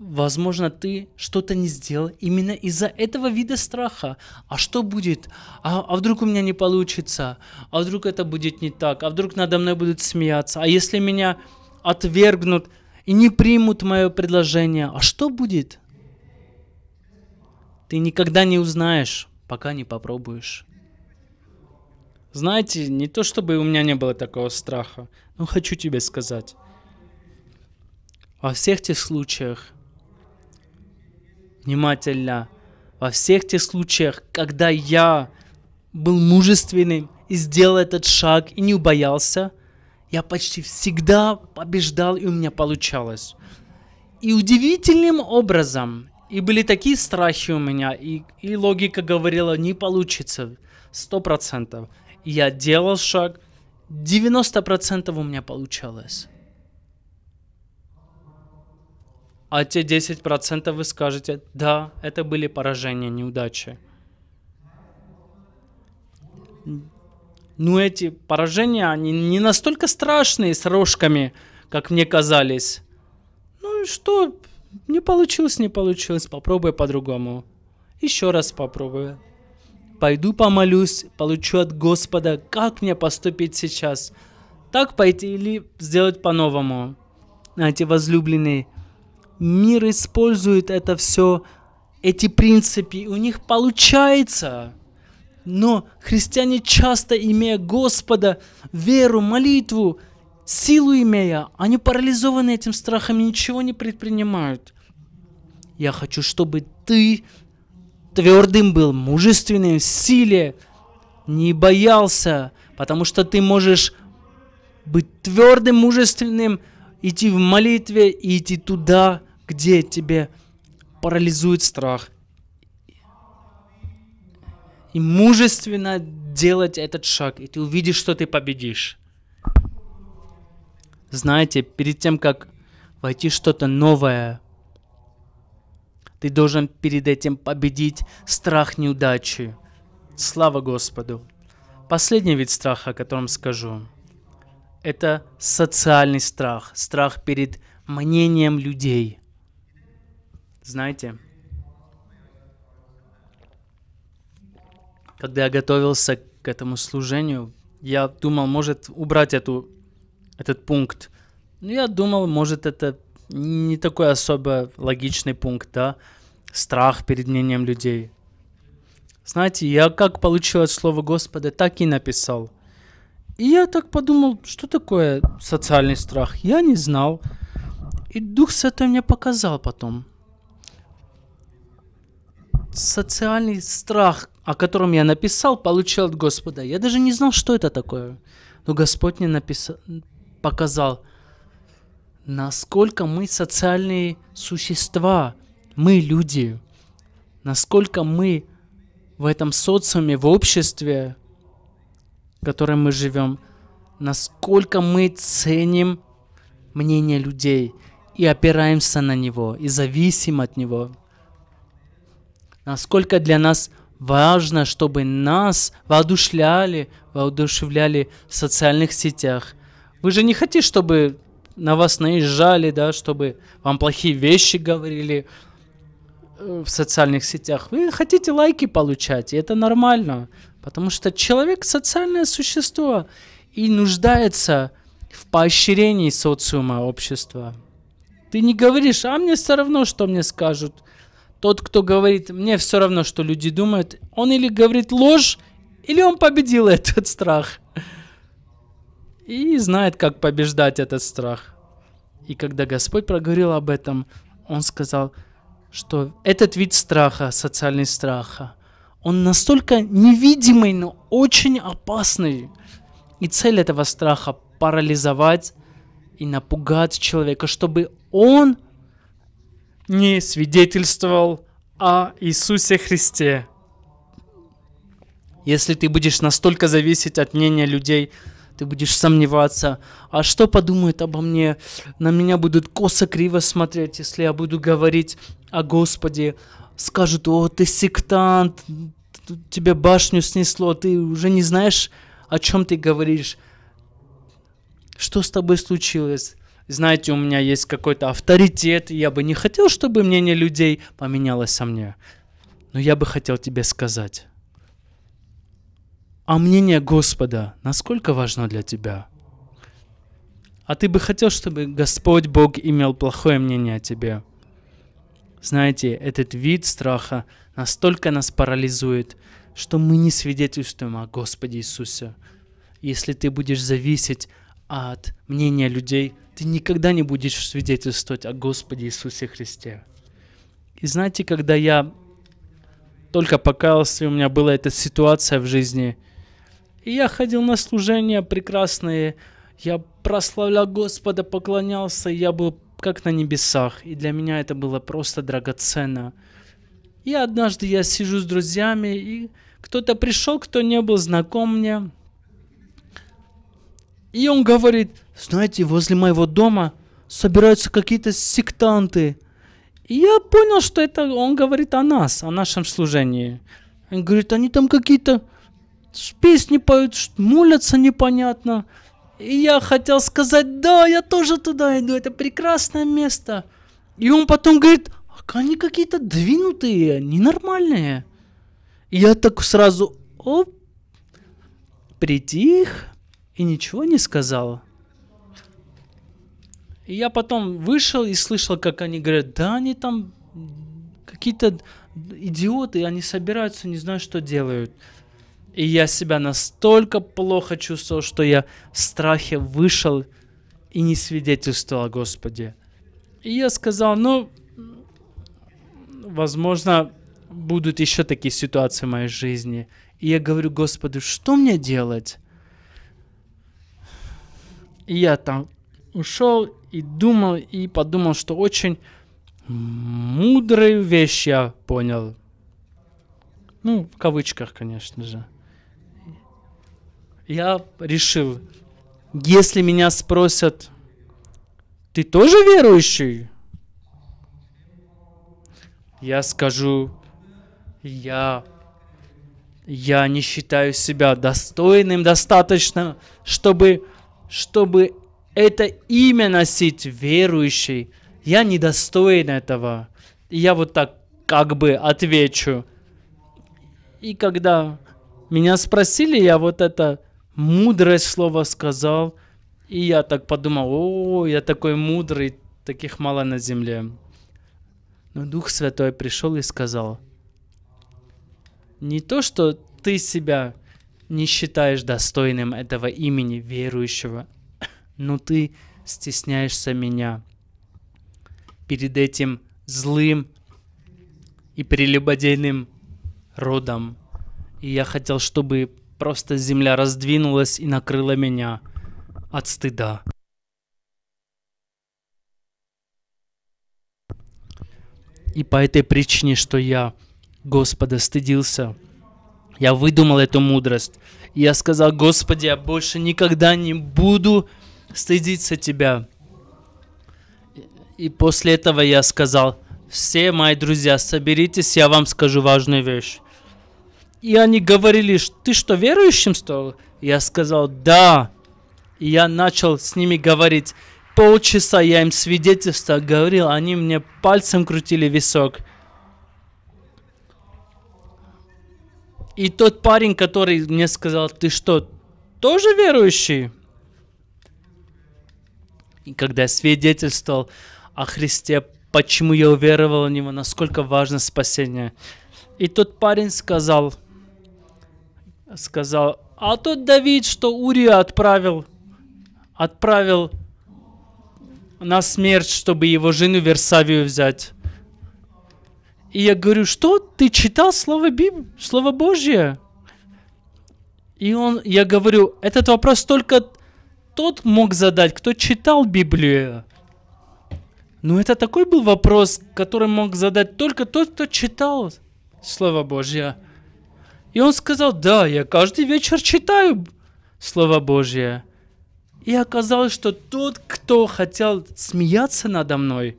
возможно, ты что-то не сделал именно из-за этого вида страха. А что будет? А, а вдруг у меня не получится? А вдруг это будет не так? А вдруг надо мной будут смеяться? А если меня отвергнут и не примут мое предложение? А что будет? Ты никогда не узнаешь, пока не попробуешь. Знаете, не то чтобы у меня не было такого страха, но хочу тебе сказать. Во всех тех случаях, внимательно во всех тех случаях, когда я был мужественным и сделал этот шаг и не убоялся, я почти всегда побеждал и у меня получалось. И удивительным образом, и были такие страхи у меня, и, и логика говорила, не получится, сто процентов. Я делал шаг, 90% у меня получалось. а те 10% вы скажете, да, это были поражения, неудачи. Но ну, эти поражения, они не настолько страшные с рожками, как мне казались. Ну и что, не получилось, не получилось, попробуй по-другому. Еще раз попробую. Пойду помолюсь, получу от Господа, как мне поступить сейчас. Так пойти или сделать по-новому. Знаете, возлюбленный, мир использует это все, эти принципы, и у них получается. Но христиане часто, имея Господа, веру, молитву, силу имея, они парализованы этим страхом и ничего не предпринимают. Я хочу, чтобы ты твердым был, мужественным, в силе, не боялся, потому что ты можешь быть твердым, мужественным, идти в молитве и идти туда, где тебе парализует страх. И мужественно делать этот шаг, и ты увидишь, что ты победишь. Знаете, перед тем, как войти что-то новое, ты должен перед этим победить страх неудачи. Слава Господу! Последний вид страха, о котором скажу, это социальный страх, страх перед мнением людей – знаете, когда я готовился к этому служению, я думал, может убрать эту, этот пункт. Но ну, я думал, может это не такой особо логичный пункт, да? Страх перед мнением людей. Знаете, я как получил от слова Господа, так и написал. И я так подумал, что такое социальный страх? Я не знал. И Дух Святой мне показал потом социальный страх, о котором я написал, получил от Господа. Я даже не знал, что это такое. Но Господь мне написал, показал, насколько мы социальные существа, мы люди, насколько мы в этом социуме, в обществе, в котором мы живем, насколько мы ценим мнение людей и опираемся на него, и зависим от него насколько для нас важно, чтобы нас воодушевляли, воодушевляли в социальных сетях. Вы же не хотите, чтобы на вас наезжали, да, чтобы вам плохие вещи говорили э, в социальных сетях. Вы хотите лайки получать, и это нормально, потому что человек социальное существо и нуждается в поощрении социума общества. Ты не говоришь, а мне все равно, что мне скажут – тот, кто говорит, мне все равно, что люди думают, он или говорит ложь, или он победил этот страх. И знает, как побеждать этот страх. И когда Господь проговорил об этом, Он сказал, что этот вид страха, социальный страх, он настолько невидимый, но очень опасный. И цель этого страха – парализовать и напугать человека, чтобы он – не свидетельствовал о Иисусе Христе. Если ты будешь настолько зависеть от мнения людей, ты будешь сомневаться, а что подумают обо мне, на меня будут косо-криво смотреть, если я буду говорить о Господе, скажут, о, ты сектант, тебе башню снесло, ты уже не знаешь, о чем ты говоришь, что с тобой случилось, знаете, у меня есть какой-то авторитет, и я бы не хотел, чтобы мнение людей поменялось со мной. Но я бы хотел тебе сказать, а мнение Господа насколько важно для тебя? А ты бы хотел, чтобы Господь Бог имел плохое мнение о тебе? Знаете, этот вид страха настолько нас парализует, что мы не свидетельствуем о Господе Иисусе. Если ты будешь зависеть от мнения людей ты никогда не будешь свидетельствовать о Господе Иисусе Христе. И знаете, когда я только покаялся, у меня была эта ситуация в жизни, и я ходил на служения прекрасные, я прославлял Господа, поклонялся, и я был как на небесах, и для меня это было просто драгоценно. И однажды я сижу с друзьями, и кто-то пришел, кто не был знаком мне, и он говорит, знаете, возле моего дома собираются какие-то сектанты. И я понял, что это он говорит о нас, о нашем служении. Он говорит, они там какие-то песни поют, молятся непонятно. И я хотел сказать, да, я тоже туда иду, это прекрасное место. И он потом говорит, они какие-то двинутые, ненормальные. И я так сразу, оп, притих, и ничего не сказал. И я потом вышел и слышал, как они говорят, да, они там какие-то идиоты, они собираются, не знаю, что делают. И я себя настолько плохо чувствовал, что я в страхе вышел и не свидетельствовал о Господе. И я сказал, ну, возможно, будут еще такие ситуации в моей жизни. И я говорю, Господи, что мне делать? И я там ушел и думал, и подумал, что очень мудрые вещи я понял. Ну, в кавычках, конечно же. Я решил, если меня спросят, ты тоже верующий? Я скажу, я, я не считаю себя достойным достаточно, чтобы чтобы это имя носить верующий. Я недостоин этого. И я вот так как бы отвечу. И когда меня спросили, я вот это мудрое слово сказал. И я так подумал, о, я такой мудрый, таких мало на земле. Но Дух Святой пришел и сказал, не то, что ты себя не считаешь достойным этого имени верующего, но ты стесняешься меня перед этим злым и прелюбодейным родом. И я хотел, чтобы просто земля раздвинулась и накрыла меня от стыда. И по этой причине, что я Господа стыдился – я выдумал эту мудрость. я сказал, Господи, я больше никогда не буду стыдиться Тебя. И после этого я сказал, все мои друзья, соберитесь, я вам скажу важную вещь. И они говорили, ты что, верующим стал? Я сказал, да. И я начал с ними говорить. Полчаса я им свидетельство говорил, они мне пальцем крутили висок. И тот парень, который мне сказал, ты что, тоже верующий? И когда я свидетельствовал о Христе, почему я уверовал в Него, насколько важно спасение. И тот парень сказал, сказал, а тот Давид, что Урия отправил, отправил на смерть, чтобы его жену Версавию взять. И я говорю, что ты читал слово Биб, слово Божье? И он, я говорю, этот вопрос только тот мог задать, кто читал Библию. Но это такой был вопрос, который мог задать только тот, кто читал Слово Божье. И он сказал, да, я каждый вечер читаю Слово Божье. И оказалось, что тот, кто хотел смеяться надо мной,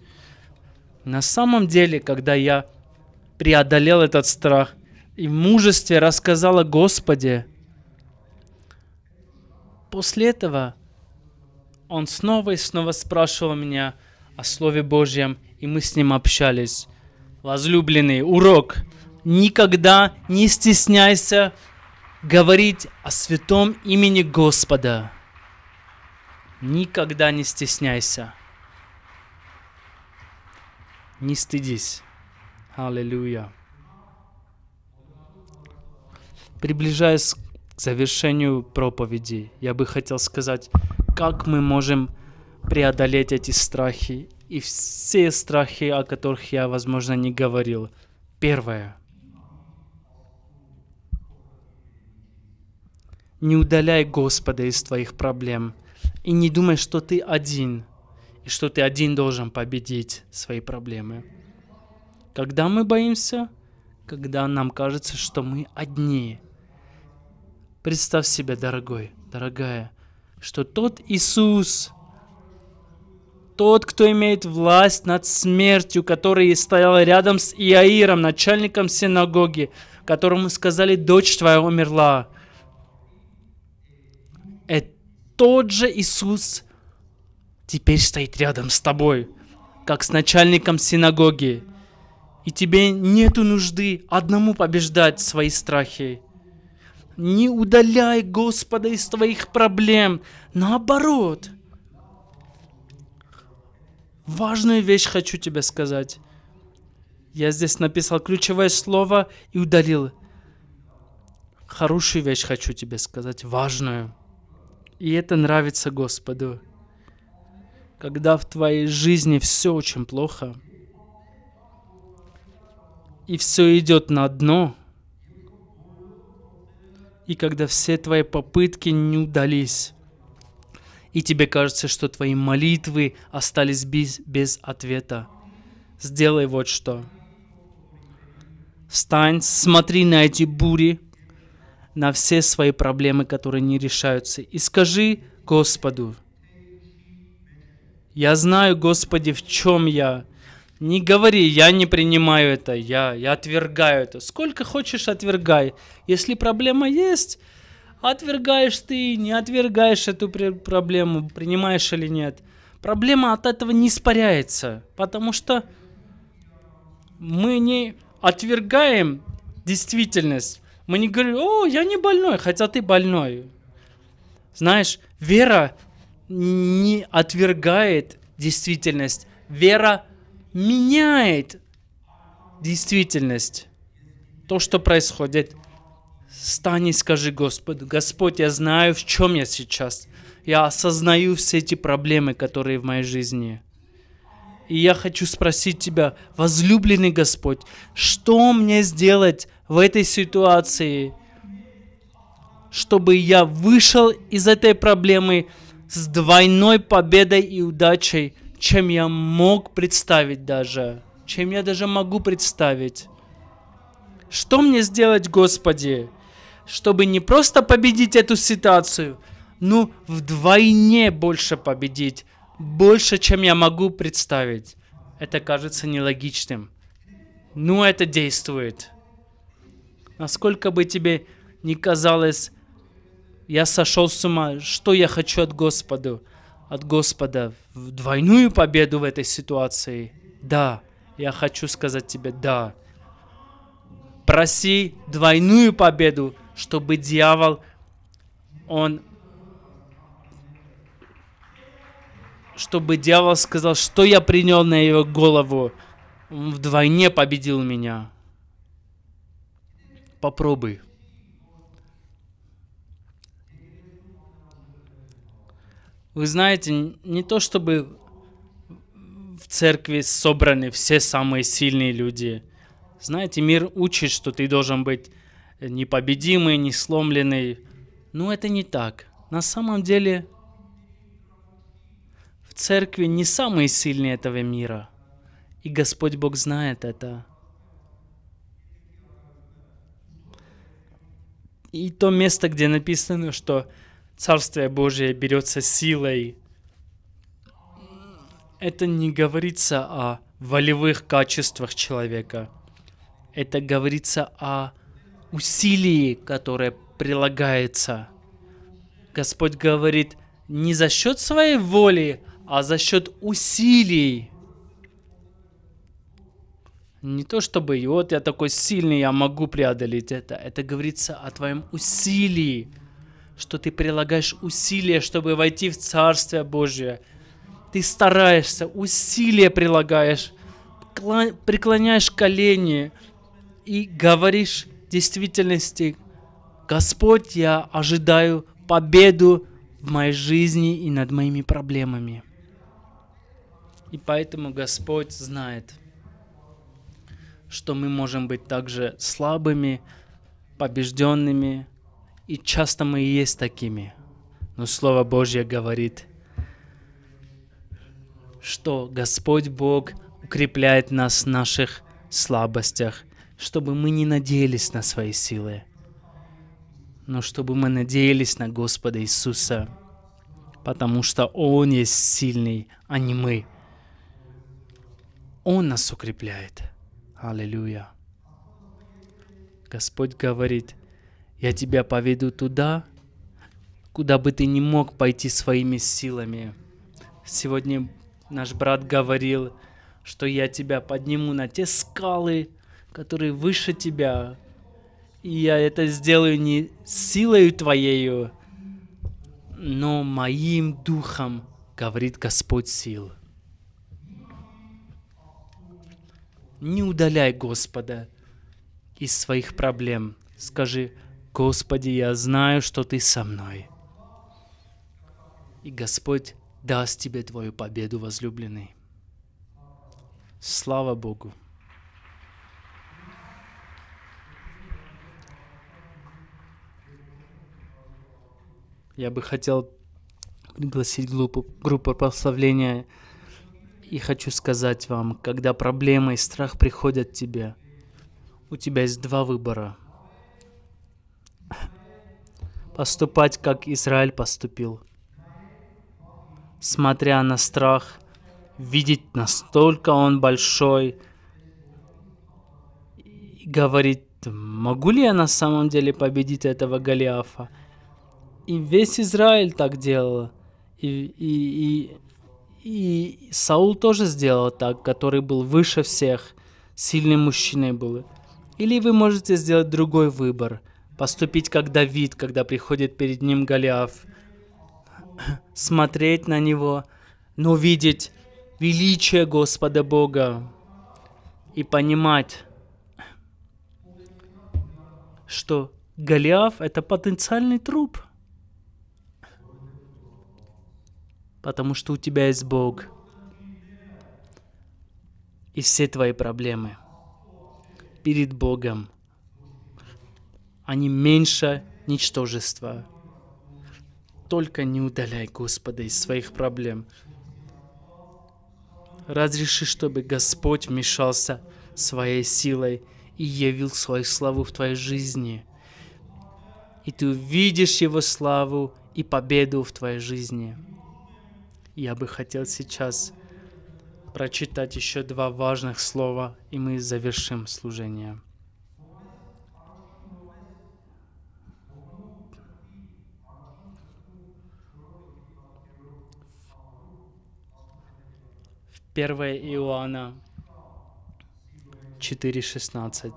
на самом деле, когда я преодолел этот страх и в мужестве рассказал о Господе. После этого он снова и снова спрашивал меня о Слове Божьем, и мы с ним общались. Возлюбленный, урок. Никогда не стесняйся говорить о святом имени Господа. Никогда не стесняйся. Не стыдись. Аллилуйя. Приближаясь к завершению проповеди, я бы хотел сказать, как мы можем преодолеть эти страхи и все страхи, о которых я, возможно, не говорил. Первое. Не удаляй Господа из твоих проблем и не думай, что ты один, и что ты один должен победить свои проблемы. Когда мы боимся? Когда нам кажется, что мы одни. Представь себе, дорогой, дорогая, что тот Иисус, тот, кто имеет власть над смертью, который стоял рядом с Иаиром, начальником синагоги, которому сказали, дочь твоя умерла. Это тот же Иисус теперь стоит рядом с тобой, как с начальником синагоги. И тебе нету нужды одному побеждать свои страхи. Не удаляй Господа из твоих проблем. Наоборот. Важную вещь хочу тебе сказать. Я здесь написал ключевое слово и удалил. Хорошую вещь хочу тебе сказать, важную. И это нравится Господу. Когда в твоей жизни все очень плохо – и все идет на дно. И когда все твои попытки не удались, и тебе кажется, что твои молитвы остались без, без ответа, сделай вот что. Встань, смотри на эти бури, на все свои проблемы, которые не решаются, и скажи Господу, я знаю, Господи, в чем я не говори, я не принимаю это, я, я отвергаю это. Сколько хочешь, отвергай. Если проблема есть, отвергаешь ты, не отвергаешь эту проблему, принимаешь или нет. Проблема от этого не испаряется, потому что мы не отвергаем действительность. Мы не говорим, о, я не больной, хотя ты больной. Знаешь, вера не отвергает действительность. Вера меняет действительность, то, что происходит. Стань и скажи Господу, Господь, я знаю, в чем я сейчас. Я осознаю все эти проблемы, которые в моей жизни. И я хочу спросить Тебя, возлюбленный Господь, что мне сделать в этой ситуации, чтобы я вышел из этой проблемы с двойной победой и удачей, чем я мог представить даже, чем я даже могу представить. Что мне сделать, Господи, чтобы не просто победить эту ситуацию, но вдвойне больше победить, больше, чем я могу представить. Это кажется нелогичным. Но это действует. Насколько бы тебе не казалось, я сошел с ума, что я хочу от Господа – от Господа в двойную победу в этой ситуации? Да, я хочу сказать тебе да. Проси двойную победу, чтобы дьявол, он чтобы дьявол сказал, что я принял на его голову. Он вдвойне победил меня. Попробуй. Вы знаете, не то чтобы в церкви собраны все самые сильные люди. Знаете, мир учит, что ты должен быть э, непобедимый, несломленный. Но это не так. На самом деле в церкви не самые сильные этого мира. И Господь Бог знает это. И то место, где написано, что Царствие Божие берется силой. Это не говорится о волевых качествах человека. Это говорится о усилии, которое прилагается. Господь говорит, не за счет своей воли, а за счет усилий. Не то чтобы, и вот я такой сильный, я могу преодолеть это. Это говорится о твоем усилии что ты прилагаешь усилия, чтобы войти в Царствие Божие. Ты стараешься, усилия прилагаешь, преклоняешь колени и говоришь в действительности, Господь, я ожидаю победу в моей жизни и над моими проблемами. И поэтому Господь знает, что мы можем быть также слабыми, побежденными, и часто мы и есть такими. Но Слово Божье говорит, что Господь Бог укрепляет нас в наших слабостях, чтобы мы не надеялись на свои силы, но чтобы мы надеялись на Господа Иисуса, потому что Он есть сильный, а не мы. Он нас укрепляет. Аллилуйя. Господь говорит – я тебя поведу туда, куда бы ты не мог пойти своими силами. Сегодня наш брат говорил, что я тебя подниму на те скалы, которые выше тебя. И я это сделаю не силою твоею, но моим духом, говорит Господь сил. Не удаляй Господа из своих проблем. Скажи, Господи, я знаю, что Ты со мной. И Господь даст тебе твою победу, возлюбленный. Слава Богу. Я бы хотел пригласить группу, группу прославления и хочу сказать вам, когда проблема и страх приходят к тебе, у тебя есть два выбора – поступать, как Израиль поступил. Смотря на страх, видеть настолько он большой, и говорит, могу ли я на самом деле победить этого Голиафа? И весь Израиль так делал. И, и, и, и Саул тоже сделал так, который был выше всех, сильный мужчиной был. Или вы можете сделать другой выбор – поступить как Давид, когда приходит перед ним Голиаф, смотреть на него, но видеть величие Господа Бога и понимать, что Голиаф — это потенциальный труп, потому что у тебя есть Бог и все твои проблемы перед Богом — они меньше ничтожества. Только не удаляй Господа из своих проблем. Разреши, чтобы Господь вмешался своей силой и явил свою славу в твоей жизни. И ты увидишь Его славу и победу в твоей жизни. Я бы хотел сейчас прочитать еще два важных слова, и мы завершим служение. 1 Иоанна 4.16.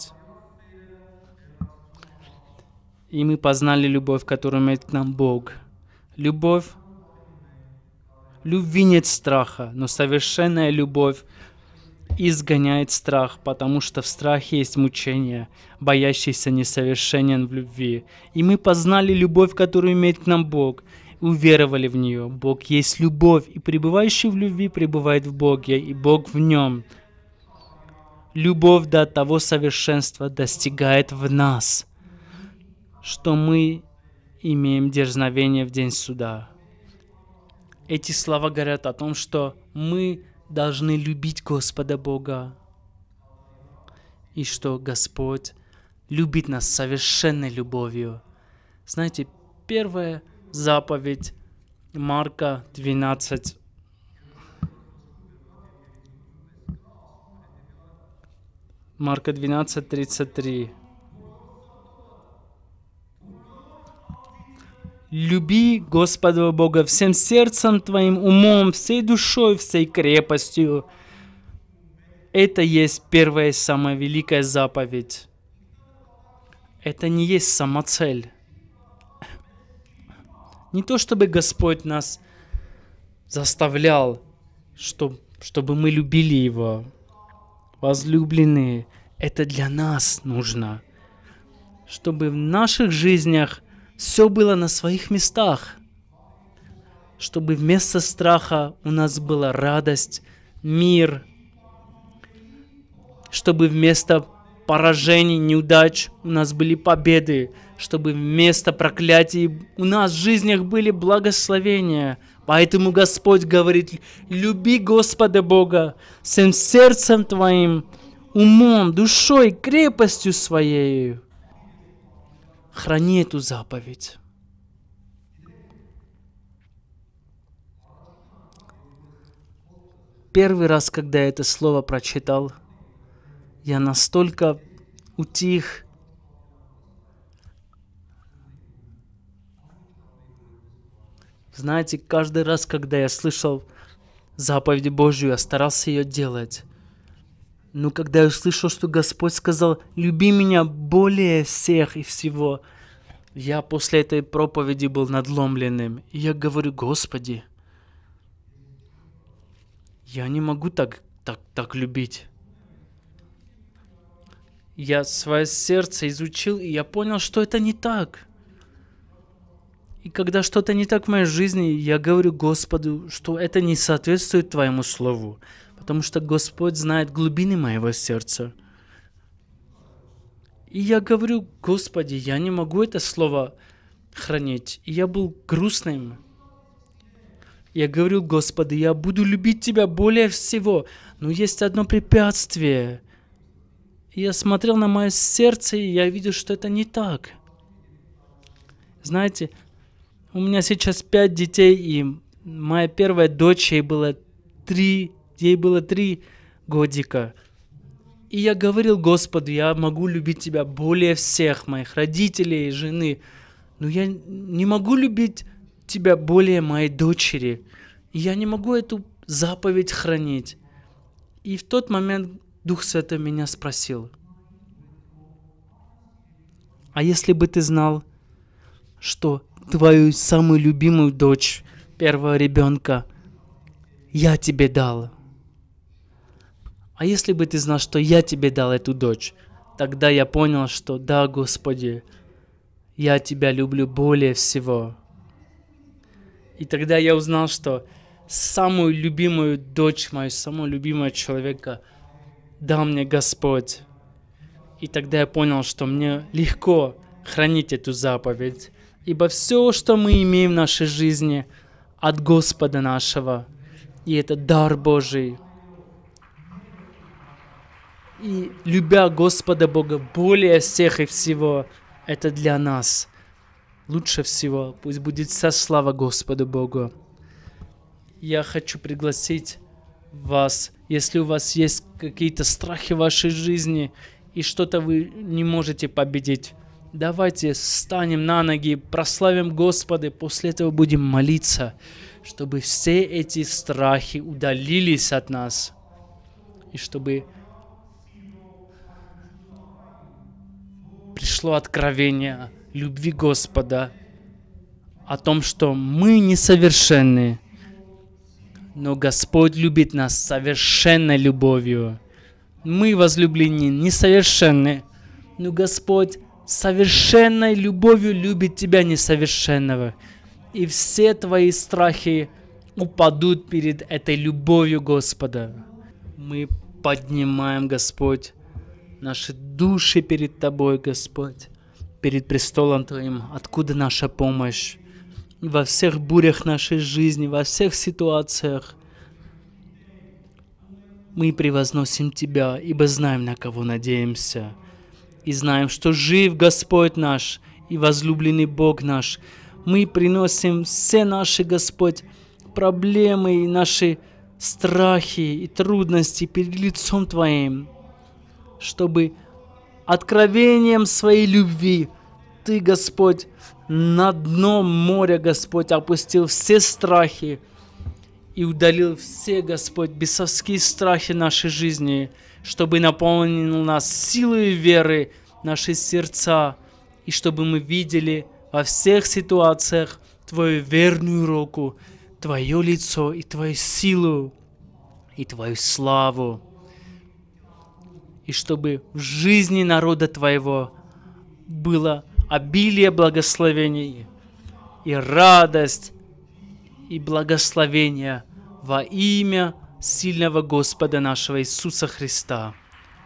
«И мы познали любовь, которую имеет к нам Бог. Любовь, любви нет страха, но совершенная любовь изгоняет страх, потому что в страхе есть мучение, боящийся несовершенен в любви. И мы познали любовь, которую имеет к нам Бог уверовали в нее. Бог есть любовь, и пребывающий в любви пребывает в Боге, и Бог в нем. Любовь до того совершенства достигает в нас, что мы имеем дерзновение в день суда. Эти слова говорят о том, что мы должны любить Господа Бога, и что Господь любит нас совершенной любовью. Знаете, первое – заповедь Марка 12. Марка 12, 33. люби Господа Бога всем сердцем твоим, умом, всей душой, всей крепостью. Это есть первая и самая великая заповедь. Это не есть цель. Не то, чтобы Господь нас заставлял, чтобы, чтобы мы любили Его. Возлюбленные, это для нас нужно, чтобы в наших жизнях все было на своих местах, чтобы вместо страха у нас была радость, мир, чтобы вместо поражений, неудач у нас были победы, чтобы вместо проклятий у нас в жизнях были благословения. Поэтому Господь говорит, люби Господа Бога всем сердцем твоим, умом, душой, крепостью своей. Храни эту заповедь. Первый раз, когда я это слово прочитал, я настолько утих, Знаете, каждый раз, когда я слышал заповедь Божью, я старался ее делать. Но когда я услышал, что Господь сказал, люби меня более всех и всего, я после этой проповеди был надломленным. И я говорю, Господи, я не могу так, так, так любить. Я свое сердце изучил, и я понял, что это не так. И когда что-то не так в моей жизни, я говорю Господу, что это не соответствует Твоему Слову, потому что Господь знает глубины моего сердца. И я говорю, Господи, я не могу это слово хранить. И я был грустным. Я говорил, Господи, я буду любить Тебя более всего, но есть одно препятствие. И я смотрел на мое сердце, и я видел, что это не так. Знаете, у меня сейчас пять детей, и моя первая дочь, ей было три, ей было три годика. И я говорил Господу, я могу любить Тебя более всех, моих родителей, и жены, но я не могу любить Тебя более моей дочери. И я не могу эту заповедь хранить. И в тот момент Дух Святой меня спросил, а если бы ты знал, что твою самую любимую дочь, первого ребенка, я тебе дал. А если бы ты знал, что я тебе дал эту дочь, тогда я понял, что да, Господи, я тебя люблю более всего. И тогда я узнал, что самую любимую дочь мою, самого любимого человека дал мне Господь. И тогда я понял, что мне легко хранить эту заповедь. Ибо все, что мы имеем в нашей жизни, от Господа нашего. И это дар Божий. И любя Господа Бога более всех и всего, это для нас лучше всего. Пусть будет вся слава Господу Богу. Я хочу пригласить вас, если у вас есть какие-то страхи в вашей жизни и что-то вы не можете победить, Давайте встанем на ноги, прославим Господа, после этого будем молиться, чтобы все эти страхи удалились от нас, и чтобы пришло откровение любви Господа, о том, что мы несовершенны, но Господь любит нас совершенной любовью. Мы возлюблены, несовершенны, но Господь совершенной любовью любит тебя несовершенного. И все твои страхи упадут перед этой любовью Господа. Мы поднимаем, Господь, наши души перед Тобой, Господь, перед престолом Твоим, откуда наша помощь во всех бурях нашей жизни, во всех ситуациях. Мы превозносим Тебя, ибо знаем, на кого надеемся – и знаем, что жив Господь наш и возлюбленный Бог наш. Мы приносим все наши, Господь, проблемы и наши страхи и трудности перед лицом Твоим, чтобы откровением своей любви Ты, Господь, на дно моря, Господь, опустил все страхи и удалил все, Господь, бесовские страхи нашей жизни – чтобы наполнил нас силой веры, наши сердца, и чтобы мы видели во всех ситуациях Твою верную руку, Твое лицо и Твою силу, и Твою славу. И чтобы в жизни народа Твоего было обилие благословений и радость и благословение во имя сильного Господа нашего Иисуса Христа.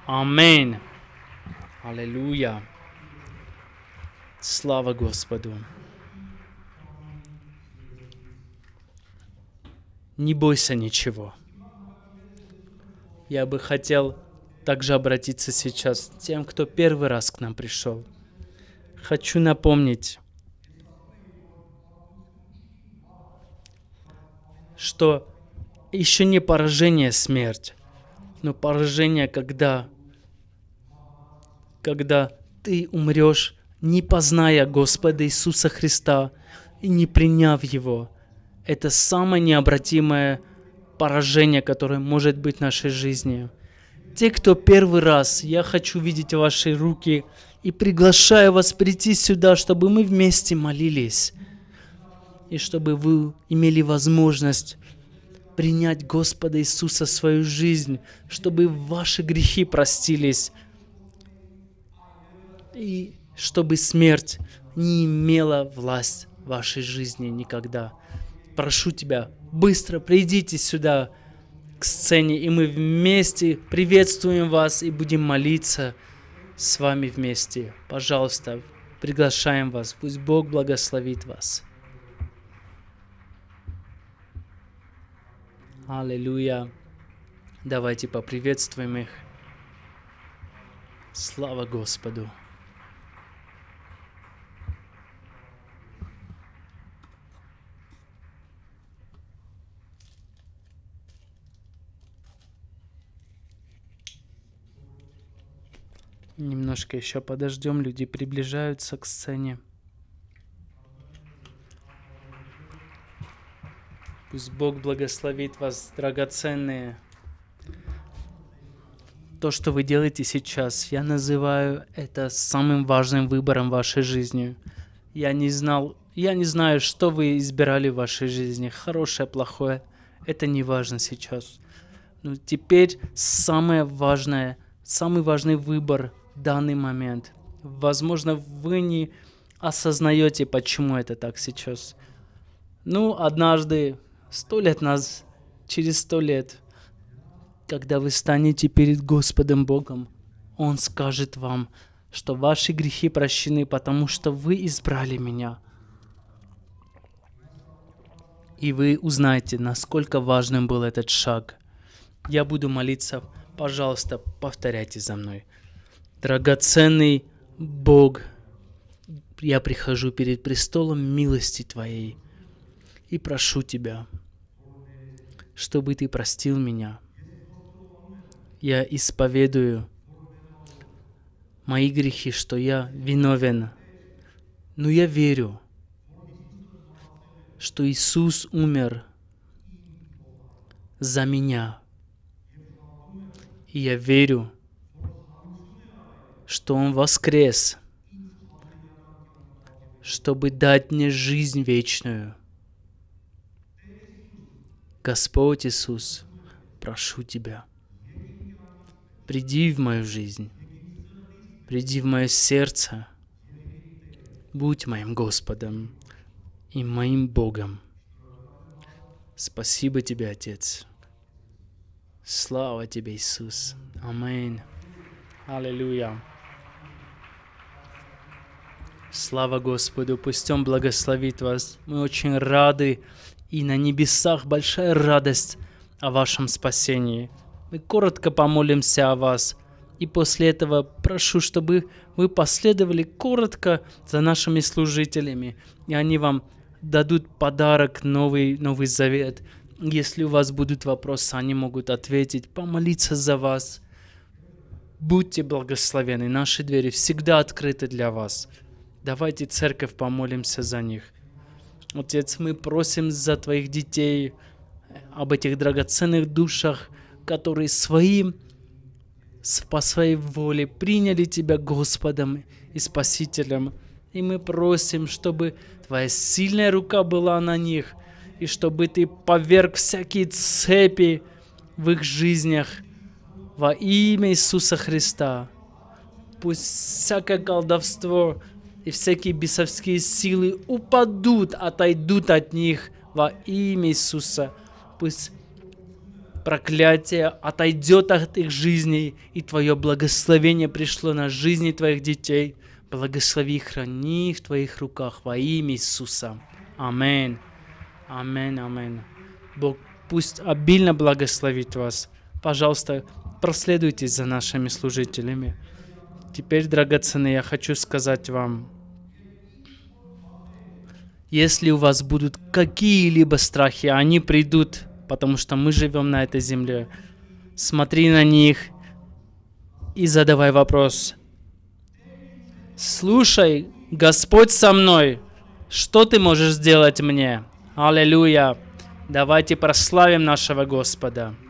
Аминь. Аллилуйя. Слава Господу. Не бойся ничего. Я бы хотел также обратиться сейчас к тем, кто первый раз к нам пришел. Хочу напомнить, что еще не поражение смерть, но поражение, когда, когда ты умрешь, не позная Господа Иисуса Христа и не приняв Его. Это самое необратимое поражение, которое может быть в нашей жизни. Те, кто первый раз, я хочу видеть ваши руки и приглашаю вас прийти сюда, чтобы мы вместе молились и чтобы вы имели возможность принять Господа Иисуса в свою жизнь, чтобы ваши грехи простились, и чтобы смерть не имела власть в вашей жизни никогда. Прошу тебя, быстро придите сюда, к сцене, и мы вместе приветствуем вас и будем молиться с вами вместе. Пожалуйста, приглашаем вас. Пусть Бог благословит вас. Аллилуйя. Давайте поприветствуем их. Слава Господу. Немножко еще подождем, люди приближаются к сцене. Пусть Бог благословит вас, драгоценные. То, что вы делаете сейчас, я называю это самым важным выбором вашей жизни. Я не знал, я не знаю, что вы избирали в вашей жизни, хорошее, плохое. Это не важно сейчас. Но теперь самое важное, самый важный выбор в данный момент. Возможно, вы не осознаете, почему это так сейчас. Ну, однажды сто лет нас, через сто лет, когда вы станете перед Господом Богом, Он скажет вам, что ваши грехи прощены, потому что вы избрали меня. И вы узнаете, насколько важным был этот шаг. Я буду молиться, пожалуйста, повторяйте за мной. Драгоценный Бог, я прихожу перед престолом милости Твоей – и прошу Тебя, чтобы Ты простил меня. Я исповедую мои грехи, что я виновен, но я верю, что Иисус умер за меня. И я верю, что Он воскрес, чтобы дать мне жизнь вечную. Господь Иисус, прошу Тебя, приди в мою жизнь, приди в мое сердце, будь моим Господом и моим Богом. Спасибо Тебе, Отец. Слава Тебе, Иисус. Аминь. Аллилуйя. Слава Господу, пусть Он благословит вас. Мы очень рады и на небесах большая радость о вашем спасении. Мы коротко помолимся о вас, и после этого прошу, чтобы вы последовали коротко за нашими служителями, и они вам дадут подарок Новый, Новый Завет. Если у вас будут вопросы, они могут ответить, помолиться за вас. Будьте благословены, наши двери всегда открыты для вас. Давайте, церковь, помолимся за них. Отец, мы просим за Твоих детей, об этих драгоценных душах, которые своим, по своей воле приняли Тебя Господом и Спасителем. И мы просим, чтобы Твоя сильная рука была на них, и чтобы Ты поверг всякие цепи в их жизнях во имя Иисуса Христа. Пусть всякое колдовство, и всякие бесовские силы упадут, отойдут от них во имя Иисуса. Пусть проклятие отойдет от их жизней, и Твое благословение пришло на жизни Твоих детей. Благослови и храни в Твоих руках во имя Иисуса. Аминь. Аминь, аминь. Бог пусть обильно благословит вас. Пожалуйста, проследуйте за нашими служителями. Теперь, драгоценные, я хочу сказать вам, если у вас будут какие-либо страхи, они придут, потому что мы живем на этой земле. Смотри на них и задавай вопрос. Слушай, Господь со мной, что ты можешь сделать мне? Аллилуйя! Давайте прославим нашего Господа.